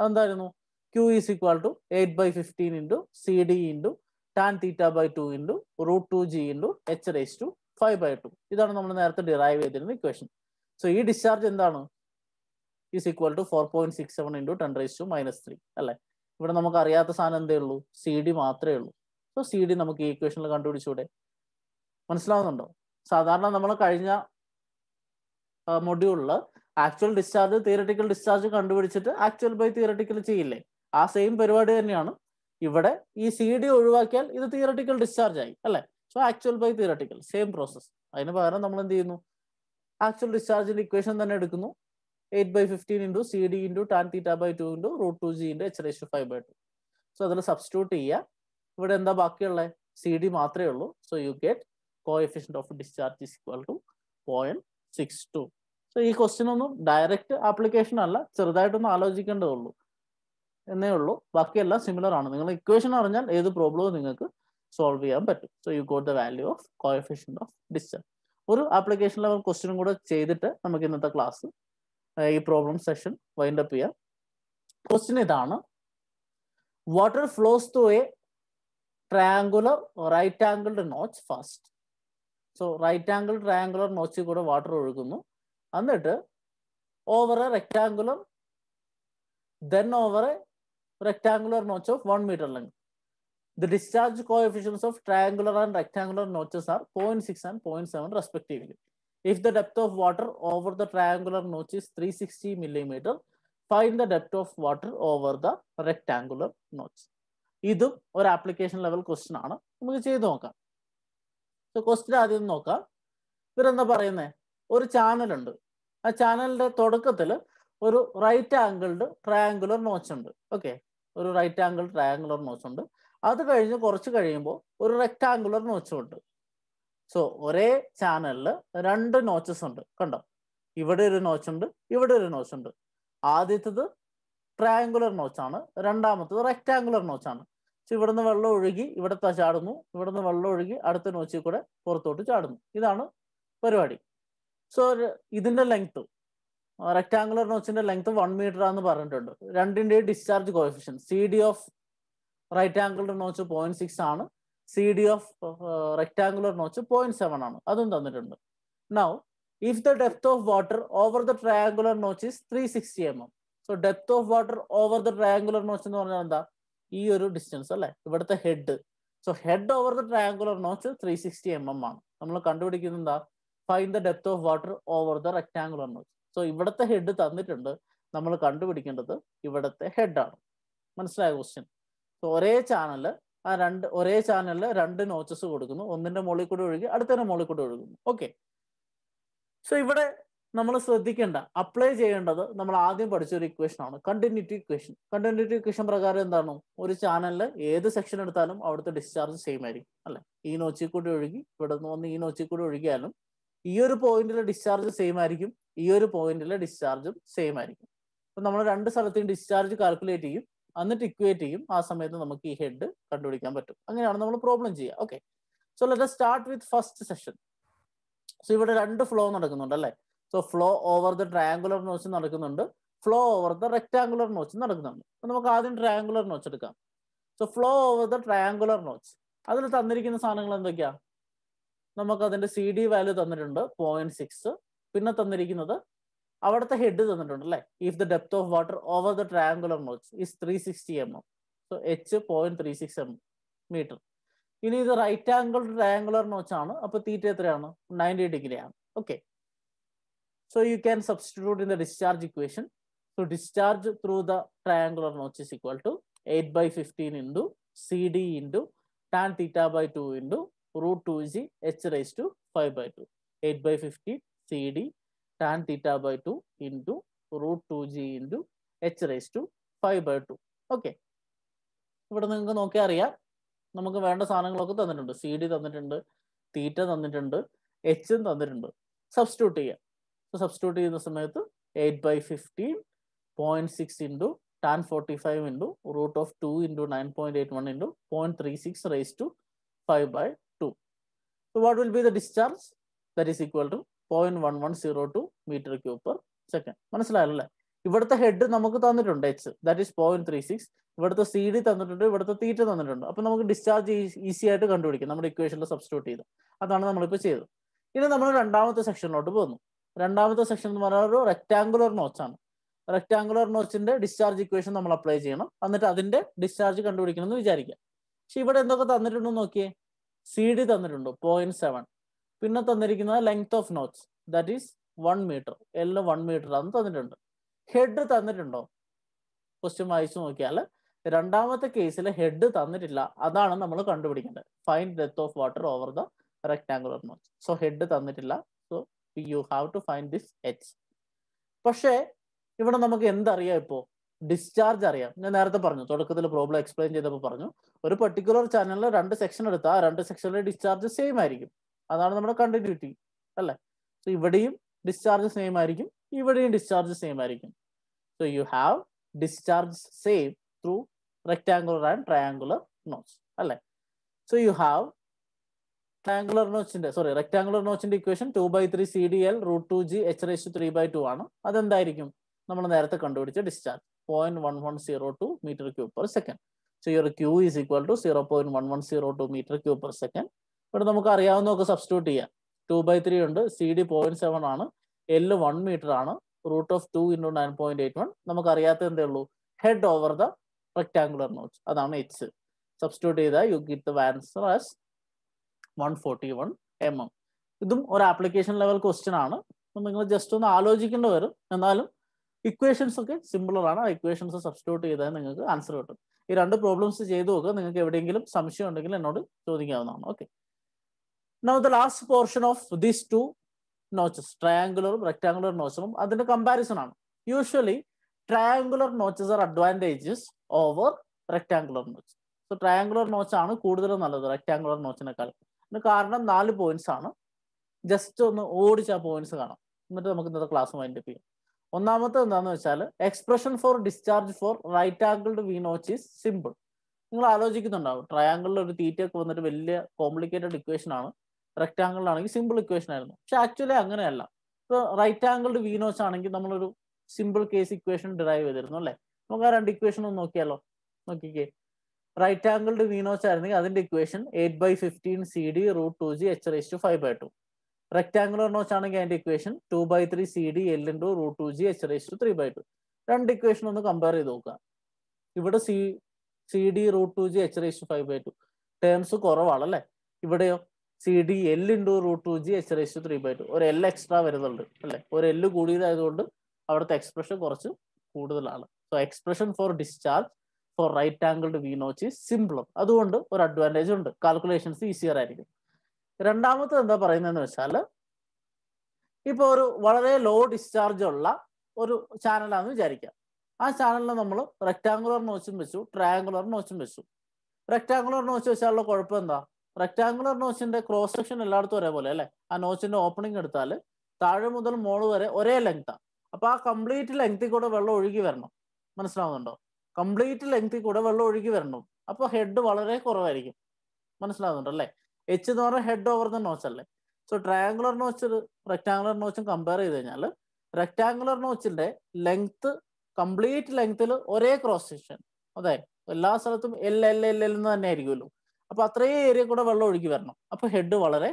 അതെന്തായിരുന്നു Q is equal to eight by fifteen into C D into tan theta by two into root two G into H raise to five by two ഇതാണ് നമ്മൾ നേരത്തെ ഡിറൈവ് ചെയ്തിരുന്ന ഇക്വേഷൻ സോ ഈ discharge എന്താണ് is equal to four point six seven into ten raise to minus three അല്ലേ ഇവിടെ നമുക്ക് അറിയാത്ത സാധനം എന്തേ ഉള്ളൂ സി ഡി മാത്രമേ ഉള്ളൂ സോ സി ഡി നമുക്ക് ഈ ഇക്വേഷനിൽ കണ്ടുപിടിച്ചൂടെ മനസ്സിലാവുന്നുണ്ടോ സാധാരണ നമ്മൾ കഴിഞ്ഞ മൊഡ്യൂളില് ആക്ച്വൽ ഡിസ്ചാർജ് തിയറട്ടിക്കൽ ഡിസ്ചാർജ് കണ്ടുപിടിച്ചിട്ട് ആക്ച്വൽ ബൈ തിയറട്ടിക്കൽ ചെയ്യില്ലേ ആ സെയിം പരിപാടി തന്നെയാണ് ഇവിടെ ഈ സി ഡി ഒഴിവാക്കിയാൽ ഇത് തിയറട്ടിക്കൽ ഡിസ്ചാർജ് ആയി അല്ലെ so actual by theoretical same process അതിന് പകരം നമ്മൾ എന്ത് ചെയ്യുന്നു ആക്ച്വൽ ഡിസ്ചാർജിന്റെ ഇക്വേഷൻ തന്നെ എടുക്കുന്നു eight by fifteen into C D into tan theta by two into root two G into H ratio five by two so അതിൽ സബ്സ്റ്റിറ്റ്യൂട്ട് ചെയ്യുക ഇവിടെ എന്താ ബാക്കിയുള്ളത് സി ഡി മാത്രമേ ഉള്ളൂ so you get coefficient of discharge is equal to point six two so ഈ question ഒന്നും direct application അല്ല ചെറുതായിട്ടൊന്ന് ആലോചിക്കേണ്ടതേ ഉള്ളൂ എന്നേ ഉള്ളൂ ബാക്കിയെല്ലാം സിമിലർ ആണ് നിങ്ങൾ ഇക്വേഷൻ അറിഞ്ഞാൽ ഏത് പ്രോബ്ലവും നിങ്ങൾക്ക് സോൾവ് ചെയ്യാൻ പറ്റും so you got the value of coefficient of discharge ഒരു ആപ്ലിക്കേഷൻ ലെവൽ ക്വസ്റ്റ്യനും കൂടെ ചെയ്തിട്ട് നമുക്ക് ഇന്നത്തെ ക്ലാസ് ഈ പ്രോബ്ലം സെഷൻ വൈൻഡ് അപ്പ് ചെയ്യാം ക്വസ്റ്റ്യൻ ഇതാണ് water flows to a triangular right angled notch first so right angle triangular നോച്ചിൽ കൂടെ വാട്ടർ ഒഴുകുന്നു എന്നിട്ട് over a rectangular then over a rectangular notch of one metre length coefficients of triangular and triangular notches are point six 0.6 point 0.7 respectively If the depth of water over the triangular notch is 360 millimeter, find the depth of water over the rectangular notch. ഇതും ഒരു application level question ആണ് നമുക്ക് ചെയ്ത് നോക്കാം question ആദ്യം നോക്കാം ഇവരെന്താ പറയുന്നേ ഒരു ചാനലുണ്ട് ആ ചാനലിന്റെ തുടക്കത്തിൽ ഒരു റൈറ്റ് ആംഗിൾഡ് ട്രയാങ്കുലർ നോച്ച് ഉണ്ട് ഓക്കെ ഒരു റൈറ്റ് ആംഗിൾ ട്രയാങ്കുലർ നോച്ച് ഉണ്ട് അത് കഴിഞ്ഞ് കുറച്ച് കഴിയുമ്പോൾ ഒരു റെക്ടാങ്കുലർ നോച്ചും ഉണ്ട് സോ ഒരേ ചാനലിൽ രണ്ട് നോച്ചസ് ഉണ്ട് കണ്ടോ ഇവിടെ ഒരു നോച്ച് ഉണ്ട് ഇവിടെ ഒരു നോച്ച് ഉണ്ട് ആദ്യത്തത് ട്രയാങ്കുലർ നോച്ചാണ് രണ്ടാമത്തത് റെക്റ്റാങ്കുലർ നോച്ചാണ് സോ ഇവിടുന്ന് വെള്ളം ഒഴുകി ഇവിടെ ചാടുന്നു ഇവിടുന്ന് വെള്ളം ഒഴുകി അടുത്ത നോച്ചിൽ കൂടെ പുറത്തോട്ട് ചാടുന്നു ഇതാണ് പരിപാടി സോ ഇതിന്റെ ലെങ്ത് റെക്ടാങ്കുലർ നോച്ചിന്റെ ലെങ്ത് വൺ മീറ്റർ ആണെന്ന് പറഞ്ഞിട്ടുണ്ട് രണ്ടിന്റെ discharge coefficient C D of right angle notch point six ആണ് C D of rectangular notch point seven ആണ് അതും തന്നിട്ടുണ്ട് now if the depth of water over the triangular notch is three sixty M M so depth of water over the triangular notch എന്ന് പറഞ്ഞാൽ എന്താ ഈ ഒരു distance അല്ലെ ഇവിടുത്തെ head so head over the triangular notch three sixty M M ആണ് നമ്മൾ കണ്ടുപിടിക്കുന്നത് എന്താ fine the depth of water over the rectangular notch so ഇവിടുത്തെ ഹെഡ് തന്നിട്ടുണ്ട് നമ്മൾ കണ്ടുപിടിക്കേണ്ടത് ഇവിടുത്തെ ആണ് മനസ്സിലായ ക്വസ്റ്റ്യൻ സോ ഒരേ ചാനല് ആ രണ്ട് ഒരേ ചാനലിൽ രണ്ട് നോച്ചസ് കൊടുക്കുന്നു ഒന്നിന്റെ മുകളിൽ കൂടെ ഒഴുകി അടുത്തതിന്റെ മുകളിൽ കൂടെ ഒഴുകുന്നു ഓക്കെ സോ ഇവിടെ നമ്മൾ ശ്രദ്ധിക്കേണ്ട അപ്ലൈ ചെയ്യേണ്ടത് നമ്മൾ ആദ്യം പഠിച്ച ഒരു ഇക്വേഷൻ ആണ് കണ്ടിന്യൂറ്റി ഇക്വേഷൻ കണ്ടിന്യൂറ്റി ഇക്വേഷൻ പ്രകാരം എന്താണ് ഒരു ചാനലിൽ ഏത് സെക്ഷൻ എടുത്താലും അവിടുത്തെ ഡിസ്ചാർജ് സെയിം ആയിരിക്കും അല്ലെ ഈ നോച്ചിൽ കൂടി ഒഴുകി ഇവിടെ നിന്ന് വന്ന് ഈ നോച്ചിൽ കൂടി ഒഴുകിയാലും ഈ ഒരു പോയിന്റിലെ ഡിസ്ചാർജ് സെയിം ആയിരിക്കും ഈ ഒരു പോയിന്റിലെ ഡിസ്ചാർജും സെയിം ആയിരിക്കും അപ്പൊ നമ്മൾ രണ്ട് സ്ഥലത്തെയും ഡിസ്ചാർജ് കാൽക്കുലേറ്റ് ചെയ്യും എന്നിട്ട് ഇക്വേറ്റ് ചെയ്യും ആ സമയത്ത് നമുക്ക് ഈ ഹെഡ് കണ്ടുപിടിക്കാൻ പറ്റും അങ്ങനെയാണ് നമ്മൾ പ്രോബ്ലം ചെയ്യുക okay so let start with first session so ഇവിടെ രണ്ട് ഫ്ലോ നടക്കുന്നുണ്ട് അല്ലേ so flow over the triangular notch നടക്കുന്നുണ്ട് flow over the rectangular notch നടക്കുന്നുണ്ട് അപ്പൊ നമുക്ക് ആദ്യം ട്രയാങ്കുലർ നോച്ച് എടുക്കാം so flow over the triangular notch അതിൽ തന്നിരിക്കുന്ന സാധനങ്ങൾ എന്തൊക്കെയാ നമുക്ക് അതിന്റെ സി ഡി വാല്യൂ തന്നിട്ടുണ്ട് പോയിന്റ് സിക്സ് പിന്നെ തന്നിരിക്കുന്നത് അവിടുത്തെ ഹെഡ് തന്നിട്ടുണ്ട് അല്ലെ if the depth of water over the triangular notch is three sixty M M so H point three six M metre ഇനി ഇത് റൈറ്റ് ആംഗിൾ ട്രയാങ്കുലർ നോച്ച് ആണ് അപ്പൊ തീറ്റ എത്രയാണ് നയൻറ്റി ഡിഗ്രി ആണ് okay so you can substitute in the discharge equation so discharge through the triangular notch is equal to eight by fifteen into C D into tan theta by two into root two G H raise to five by two eight by fifteen C D tan theta by 2 into root 2g into h raised to 5 by 2. Okay ഇവിടെ നിങ്ങൾക്ക് നോക്കിയാൽ അറിയാം നമുക്ക് വേണ്ട സാധനങ്ങളൊക്കെ തന്നിട്ടുണ്ട് C D തന്നിട്ടുണ്ട് തീറ്റ തന്നിട്ടുണ്ട് എച്ചും തന്നിട്ടുണ്ട് സബ്സ്റ്റിറ്റ്യൂട്ട് ചെയ്യാം സബ്സ്റ്റിറ്റ്യൂട്ട് ചെയ്യുന്ന സമയത്ത് eight by fifteen point six into tan forty five into root of two into nine point eight one into point three six raise to five by two what will be the discharge that is equal to point one one zero two metre cube per second മനസ്സിലായല്ലേ ഇവിടുത്തെ head നമുക്ക് തന്നിട്ടുണ്ട് H that is point three six ഇവിടുത്തെ C D തന്നിട്ടുണ്ട് ഇവിടുത്തെ തീറ്റ തന്നിട്ടുണ്ട് അപ്പൊ നമുക്ക് ഡിസ്ചാർജ് ഈസി e-, ആയിട്ട് കണ്ടുപിടിക്കും നമ്മുടെ ഇക്വേഷനിൽ സബ്സ്റ്റിറ്റ്യൂട്ട് ചെയ്ത് അതാണ് നമ്മളിപ്പോൾ ചെയ്തത് ഇനി നമ്മൾ രണ്ടാമത്തെ സെക്ഷനിലോട്ട് പോകുന്നു രണ്ടാമത്തെ സെക്ഷൻ എന്ന് പറഞ്ഞാൽ ഒരു റെക്ടാങ്കുലർ നോച്ചാണ് റെക്ടാങ്കുലർ നോച്ചിന്റെ ഡിസ്ചാർജ് ഇക്വേഷൻ നമ്മൾ അപ്ലൈ ചെയ്യണം എന്നിട്ട് അതിന്റെ ഡിസ്ചാർജ് കണ്ടുപിടിക്കണം എന്ന് വിചാരിക്കാം പക്ഷെ ഇവിടെ എന്തൊക്കെ തന്നിട്ടുണ്ടെന്ന് നോക്കിയേ സി ഡി തന്നിട്ടുണ്ട് പോയിന്റ് സെവൻ പിന്നെ തന്നിരിക്കുന്നത് length of notes that is one metre എല്ലാം വൺ മീറ്റർ ആണെന്ന് തന്നിട്ടുണ്ട് ഹെഡ് തന്നിട്ടുണ്ടോ ക്വസ്റ്റ്യൻ വായിച്ചു നോക്കിയാൽ രണ്ടാമത്തെ കേസിൽ ഹെഡ് തന്നിട്ടില്ല അതാണ് നമ്മൾ കണ്ടുപിടിക്കേണ്ടത് ഫൈൻ ഡെത്ത് of water over the rectangular notch so head തന്നിട്ടില്ല so you have to find this H പക്ഷേ ഇവിടെ നമുക്ക് എന്തറിയാം ഇപ്പോൾ ഡിസ്ചാർജ് അറിയാം ഞാൻ നേരത്തെ പറഞ്ഞു തുടക്കത്തിൽ പ്രോബ്ലം എക്സ്പ്ലെയിൻ ചെയ്തപ്പോൾ പറഞ്ഞു ഒരു പർട്ടിക്കുലർ ചാനലിൽ രണ്ട് സെക്ഷൻ എടുത്താൽ രണ്ട് സെക്ഷനിലെ ഡിസ്ചാർജ് സെയിം ആയിരിക്കും അതാണ് നമ്മുടെ കണ്ടിന്യൂറ്റി അല്ലേ സോ ഇവിടെയും ഡിസ്ചാർജ് സെയിം ആയിരിക്കും ഇവിടെയും ഡിസ്ചാർജ് സെയിം ആയിരിക്കും so you have discharge same through rectangular and triangular notch അല്ലേ സോ യു ഹാവ് ട്രയാങ്കുലർ നോച്ചിന്റെ സോറി റെക്ടാങ്കുലർ നോച്ചിന്റെ equation two by three C D L root two G H raise three by two ആണ് അതെന്തായിരിക്കും നമ്മൾ നേരത്തെ കണ്ടുപിടിച്ച discharge point one one zero two metre cube per second so your Q is equal to zero point one one zero two metre cube per second ഇവിടെ നമുക്ക് അറിയാവുന്നതൊക്കെ substitute ചെയ്യാം two by three ഉണ്ട് സി ഡി പോയിന്റ് സെവൻ ആണ് L one metre ആണ് root of two into nine point eight one നമുക്ക് അറിയാത്ത എന്തേ ഉള്ളൂ head over the rectangular notch അതാണ് എച്ച് സബ്സ്റ്റിറ്റ്യൂട്ട് ചെയ്താൽ you get the answer as one forty one M M ഇതും ഒരു ആപ്ലിക്കേഷൻ ലെവൽ ക്വസ്റ്റ്യൻ ആണ് നിങ്ങൾ ജസ്റ്റ് ഒന്ന് ആലോചിക്കേണ്ടി വരും എന്നാലും ഇക്വേഷൻസ് ഒക്കെ സിമ്പിളർ ആണ് ആ ഇക്വേഷൻസ് സബ്സ്റ്റിറ്റ്യൂട്ട് ചെയ്താൽ നിങ്ങൾക്ക് ആൻസർ കിട്ടും ഈ രണ്ട് പ്രോബ്ലംസ് ചെയ്തു നോക്കുക നിങ്ങൾക്ക് എവിടെയെങ്കിലും സംശയം ഉണ്ടെങ്കിൽ എന്നോട് ചോദിക്കാവുന്നതാണ് okay Now the last portion of these two notches, triangular, rectangular notches, അതിന്റെ comparison ആണ്. Usually triangular notches are advantages over rectangular notch. So triangular notch ആണ് കൂടുതൽ നല്ലത് rectangular notchനേക്കാൾ. കാരണം നാല് പോയിന്റ്സ് ആണ്. ജസ്റ്റ് ഒന്ന് ഓടിച്ച് ആ പോയിന്റ്സ് കാണാം. എന്നിട്ട് നമുക്ക് ഇന്നത്തെ ക്ലാസ് മൈൻഡ് അപ്പ് ചെയ്യാം. ഒന്നാമത്തെ എന്താണെന്ന് വെച്ചാൽ expression for discharge for right angled V notch is simple നിങ്ങൾ ആലോചിക്കുന്നുണ്ടാവും ട്രയാങ്കിളിൽ ഒരു തീറ്റയൊക്കെ വന്നിട്ട് വലിയ കോംപ്ലിക്കേറ്റഡ് ഇക്വേഷൻ ആണ് റെക്റ്റാങ്കിൾ ആണെങ്കിൽ സിമ്പിൾ ഇക്വേഷൻ ആയിരുന്നു പക്ഷെ ആക്ച്വലി അങ്ങനെയല്ല ഇപ്പൊ റൈറ്റ് ആംഗിൾഡ് വീനോസ് ആണെങ്കിൽ നമ്മളൊരു സിമ്പിൾ കേസ് ഇക്വേഷൻ ഡിറൈവ് ചെയ്തിരുന്നു അല്ലെ നമുക്ക് ആ രണ്ട് ഇക്വേഷൻ ഒന്ന് നോക്കിയാലോ നോക്കിക്കേ റൈറ്റ് ആംഗിൾഡ് വീനോസ് ആയിരുന്നെങ്കിൽ അതിന്റെ equation eight by fifteen C D root two G H raise to five by two rectangular notch ആണെങ്കിൽ അതിന്റെ equation two by three C D L into root two G H raise to three by two രണ്ട് equation ഒന്ന് compare ചെയ്ത് നോക്കുക ഇവിടെ C C D root two G H raise to five by two terms കുറവാണ് അല്ലേ ഇവിടെയോ C D L into root two G H raise three by two ഒരു L extra വരുന്നുണ്ട് അല്ലെ ഒരു എല്ല് കൂടിയതായതുകൊണ്ട് അവിടുത്തെ എക്സ്പ്രഷൻ കുറച്ച് കൂടുതലാണ് so expression for discharge for right angled V notch സിംപിളും അതുകൊണ്ട് ഒരു അഡ്വാൻറ്റേജ് ഉണ്ട് കാൽക്കുലേഷൻസ് ഈസിയർ ആയിരിക്കും രണ്ടാമത്തെ എന്താ പറയുന്നതെന്ന് വെച്ചാൽ ഇപ്പൊ ഒരു വളരെ ലോ ഡിസ്ചാർജ് ഉള്ള ഒരു ചാനലാണെന്ന് വിചാരിക്കാം ആ ചാനലിനെ നമ്മൾ റെക്ടാങ്കുലർ നോച്ചും വെച്ചു ട്രയാങ്കുലർ നോച്ചും വെച്ചു റെക്ടാങ്കുലർ നോച്ച് വെച്ചാലുള്ള കുഴപ്പം എന്താ റെക്ടാംഗുലർ നോച്ചിന്റെ ക്രോസ് സെക്ഷൻ എല്ലായിടത്തും ഒരേപോലെ അല്ലെ ആ നോച്ചിന്റെ ഓപ്പണിംഗ് എടുത്താൽ താഴെ മുതൽ മോള് വരെ ഒരേ ലെങ്താണ് അപ്പൊ ആ കംപ്ലീറ്റ് ലെങ്തിൽ കൂടെ വെള്ളം ഒഴുകി വരണം മനസ്സിലാവുന്നുണ്ടോ കംപ്ലീറ്റ് ലെങ്തിൽ കൂടെ വെള്ളം ഒഴുകി വരണം അപ്പൊ ഹെഡ് വളരെ കുറവായിരിക്കും മനസ്സിലാവുന്നുണ്ടോ അല്ലെ എച്ച് എന്ന് പറഞ്ഞാൽ ഹെഡ് ഓവർ ദ നോച്ച് അല്ലേ സോ ട്രയാംഗുലർ നോച്ച് റെക്ടാംഗുലർ നോച്ചും കമ്പയർ ചെയ്ത് കഴിഞ്ഞാൽ റെക്ടാംഗുലർ നോച്ചിന്റെ ലെങ്ത് കംപ്ലീറ്റ് ലെങ്ത്തിൽ ഒരേ ക്രോസ് സെക്ഷൻ അതെ എല്ലാ സ്ഥലത്തും എൽ എൽ എൽ എൽ എന്ന് തന്നെ ആയിരിക്കുമല്ലോ അപ്പൊ അത്രയും ഏരിയ കൂടെ വെള്ളം ഒഴുകി വരണം അപ്പോൾ ഹെഡ് വളരെ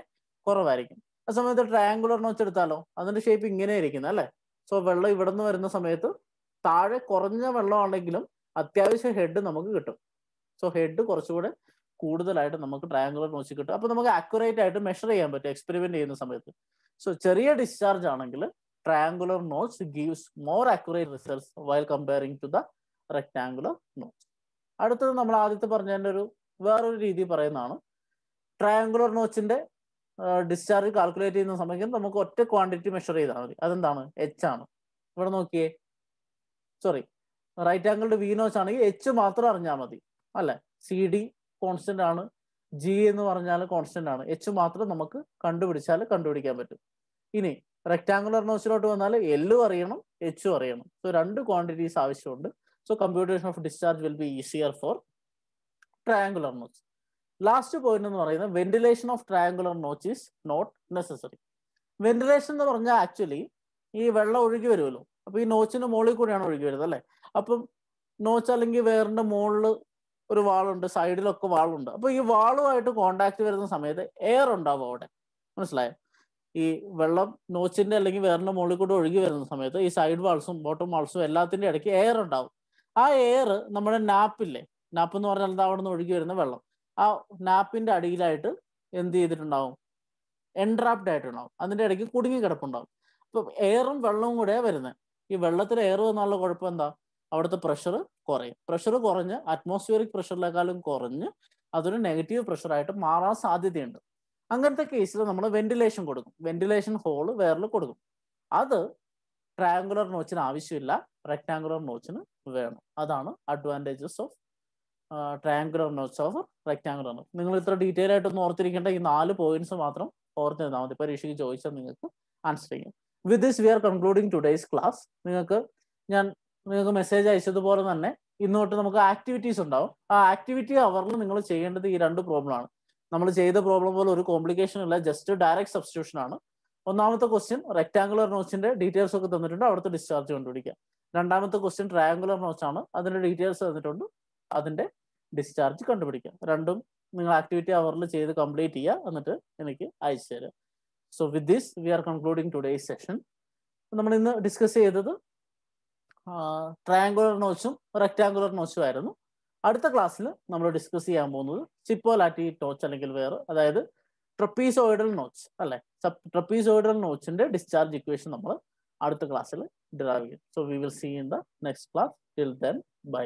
കുറവായിരിക്കും ആ സമയത്ത് ട്രയാങ്കുലർ നോച്ചെടുത്താലോ എടുത്താലോ അതിന്റെ ഷേപ്പ് ഇങ്ങനെ ഇരിക്കുന്നത് അല്ലേ സോ വെള്ളം ഇവിടെ നിന്ന് വരുന്ന സമയത്ത് താഴെ കുറഞ്ഞ വെള്ളമാണെങ്കിലും അത്യാവശ്യം ഹെഡ് നമുക്ക് കിട്ടും സോ ഹെഡ് കുറച്ചുകൂടെ കൂടുതലായിട്ട് നമുക്ക് ട്രയാങ്കുലർ നോച്ച് കിട്ടും അപ്പൊ നമുക്ക് അക്യുറേറ്റ് ആയിട്ട് മെഷർ ചെയ്യാൻ പറ്റും എക്സ്പെരിമെന്റ് ചെയ്യുന്ന സമയത്ത് സോ ചെറിയ ഡിസ്ചാർജ് ആണെങ്കിൽ triangular notch gives more accurate results while comparing to the rectangular notch അടുത്തത് നമ്മൾ ആദ്യത്തെ പറഞ്ഞതിൻ്റെ ഒരു വേറൊരു രീതി പറയുന്നതാണ് ട്രയാങ്കുലർ നോച്ചിന്റെ ഡിസ്ചാർജ് കാൽക്കുലേറ്റ് ചെയ്യുന്ന സമയത്ത് നമുക്ക് ഒറ്റ ക്വാണ്ടിറ്റി മെഷർ ചെയ്താൽ മതി അതെന്താണ് എച്ച് ആണ് ഇവിടെ നോക്കിയേ സോറി റൈറ്റ് ആംഗിളുടെ വി നോച്ച് ആണെങ്കിൽ എച്ച് മാത്രം അറിഞ്ഞാൽ മതി അല്ലെ സി ഡി കോൺസ്റ്റന്റ് ആണ് ജി എന്ന് പറഞ്ഞാൽ കോൺസ്റ്റന്റ് ആണ് എച്ച് മാത്രം നമുക്ക് കണ്ടുപിടിച്ചാൽ കണ്ടുപിടിക്കാൻ പറ്റും ഇനി റെക്ടാംഗുലർ നോച്ചിലോട്ട് വന്നാൽ എല്ലും അറിയണം എച്ചും അറിയണം സോ രണ്ട് ക്വാണ്ടിറ്റീസ് ആവശ്യമുണ്ട് so computation of discharge will be easier for triangular notch last point എന്ന് പറയുന്നത് ventilation of triangular notch is not necessary ventilation എന്ന് പറഞ്ഞാൽ ആക്ച്വലി ഈ വെള്ളം ഒഴുകി വരുമല്ലോ അപ്പൊ ഈ നോച്ചിന് മുകളിൽ കൂടിയാണ് ഒഴുകി വരുന്നത് അല്ലെ അപ്പം നോച്ച് അല്ലെങ്കിൽ വേറിന്റെ മുകളിൽ ഒരു വാളുണ്ട് സൈഡിലൊക്കെ വാളുണ്ട് അപ്പൊ ഈ വാളുമായിട്ട് കോണ്ടാക്ട് വരുന്ന സമയത്ത് എയർ ഉണ്ടാവും അവിടെ മനസ്സിലായോ ഈ വെള്ളം നോച്ചിന്റെ അല്ലെങ്കിൽ വേറിന്റെ മുകളിൽ കൂടെ ഒഴുകി വരുന്ന സമയത്ത് ഈ സൈഡ് വാൾസും ബോട്ടം വാൾസും എല്ലാത്തിന്റെ ഇടയ്ക്ക് എയർ ഉണ്ടാവും ആ എയർ നമ്മുടെ നാപ്പില്ലേ നാപ്പ് എന്ന് പറഞ്ഞാൽ എന്താ അവിടെ നിന്ന് ഒഴുകി വരുന്ന വെള്ളം ആ നാപ്പിന്റെ അടിയിലായിട്ട് എന്ത് ചെയ്തിട്ടുണ്ടാവും എൻട്രാപ്ഡ് ആയിട്ടുണ്ടാവും അതിന്റെ ഇടയ്ക്ക് കുടുങ്ങി കിടപ്പുണ്ടാവും അപ്പൊ എയറും വെള്ളവും കൂടെ വരുന്നത് ഈ വെള്ളത്തിൽ എയർ വന്നുള്ള കുഴപ്പം എന്താ അവിടുത്തെ പ്രഷർ കുറയും പ്രഷർ കുറഞ്ഞ് അറ്റ്മോസ്ഫിയറിക് പ്രഷറിനേക്കാളും കുറഞ്ഞ് അതൊരു നെഗറ്റീവ് പ്രഷറായിട്ട് മാറാൻ സാധ്യതയുണ്ട് അങ്ങനത്തെ കേസിൽ നമ്മൾ വെന്റിലേഷൻ കൊടുക്കും വെന്റിലേഷൻ ഹോള് വേറിൽ കൊടുക്കും അത് ട്രയാങ്കുലർ നോച്ചിന് ആവശ്യമില്ല റെക്ടാങ്കുലർ നോച്ചിന് വേണം അതാണ് advantages of triangular notes of rectangular notes നിങ്ങൾ ഇത്ര ഡീറ്റെയിൽ ആയിട്ടൊന്നും ഓർത്തിരിക്കേണ്ട ഈ നാല് പോയിന്റ്സ് മാത്രം ഓർത്തിരുന്നാൽ മതി പരീക്ഷയ്ക്ക് ചോദിച്ചാൽ നിങ്ങൾക്ക് ആൻസർ ചെയ്യും with this we are concluding today's class നിങ്ങൾക്ക് ഞാൻ നിങ്ങൾക്ക് മെസ്സേജ് അയച്ചതുപോലെ തന്നെ ഇന്നോട്ട് നമുക്ക് ആക്ടിവിറ്റീസ് ഉണ്ടാവും ആ ആക്ടിവിറ്റി അവറിൽ നിങ്ങൾ ചെയ്യേണ്ടത് ഈ രണ്ട് പ്രോബ്ലം ആണ് നമ്മൾ ചെയ്ത പ്രോബ്ലം പോലെ ഒരു കോംപ്ലിക്കേഷൻ ഇല്ല ജസ്റ്റ് ഡയറക്റ്റ് സബ്സ്റ്റിറ്റ്യൂഷൻ ആണ് ഒന്നാമത്തെ ക്വസ്റ്റ്യൻ റെക്ടാങ്കുലർ നോട്ട്സിന്റെ ഡീറ്റെയിൽസ് ഒക്കെ തന്നിട്ടുണ്ട് അവിടുത്തെ ഡിസ്ചാർജ് കണ്ടുപിടിക്കുക രണ്ടാമത്തെ ക്വസ്റ്റ്യൻ ട്രയാങ്കുലർ നോട്ട്സ് ആണ് അതിന്റെ ഡീറ്റെയിൽസ് തന്നിട്ടുണ്ട് അതിന്റെ ഡിസ്ചാർജ് കണ്ടുപിടിക്കുക രണ്ടും നിങ്ങൾ ആക്ടിവിറ്റി അവറിൽ ചെയ്ത് കംപ്ലീറ്റ് ചെയ്യുക എന്നിട്ട് എനിക്ക് അയച്ചു തരിക so with this we are concluding today session നമ്മൾ ഇന്ന് ഡിസ്കസ് ചെയ്തത് ട്രയാങ്കുലർ നോച്ചും റെക്ടാങ്കുലർ നോച്ചും ആയിരുന്നു അടുത്ത ക്ലാസ്സിൽ നമ്മൾ ഡിസ്കസ് ചെയ്യാൻ പോകുന്നത് ചിപ്പോലാറ്റി ടോച്ച് അല്ലെങ്കിൽ വേറെ അതായത് ട്രപ്പീസോയിഡൽ നോച്ച് അല്ലെ ട്രപ്പീസോയിഡൽ നോച്ചിന്റെ ഡിസ്ചാർജ് ഇക്വേഷൻ നമ്മൾ അടുത്ത ക്ലാസ്സിൽ ഡിറൈവ് ചെയ്യും so we will see in the next class till then by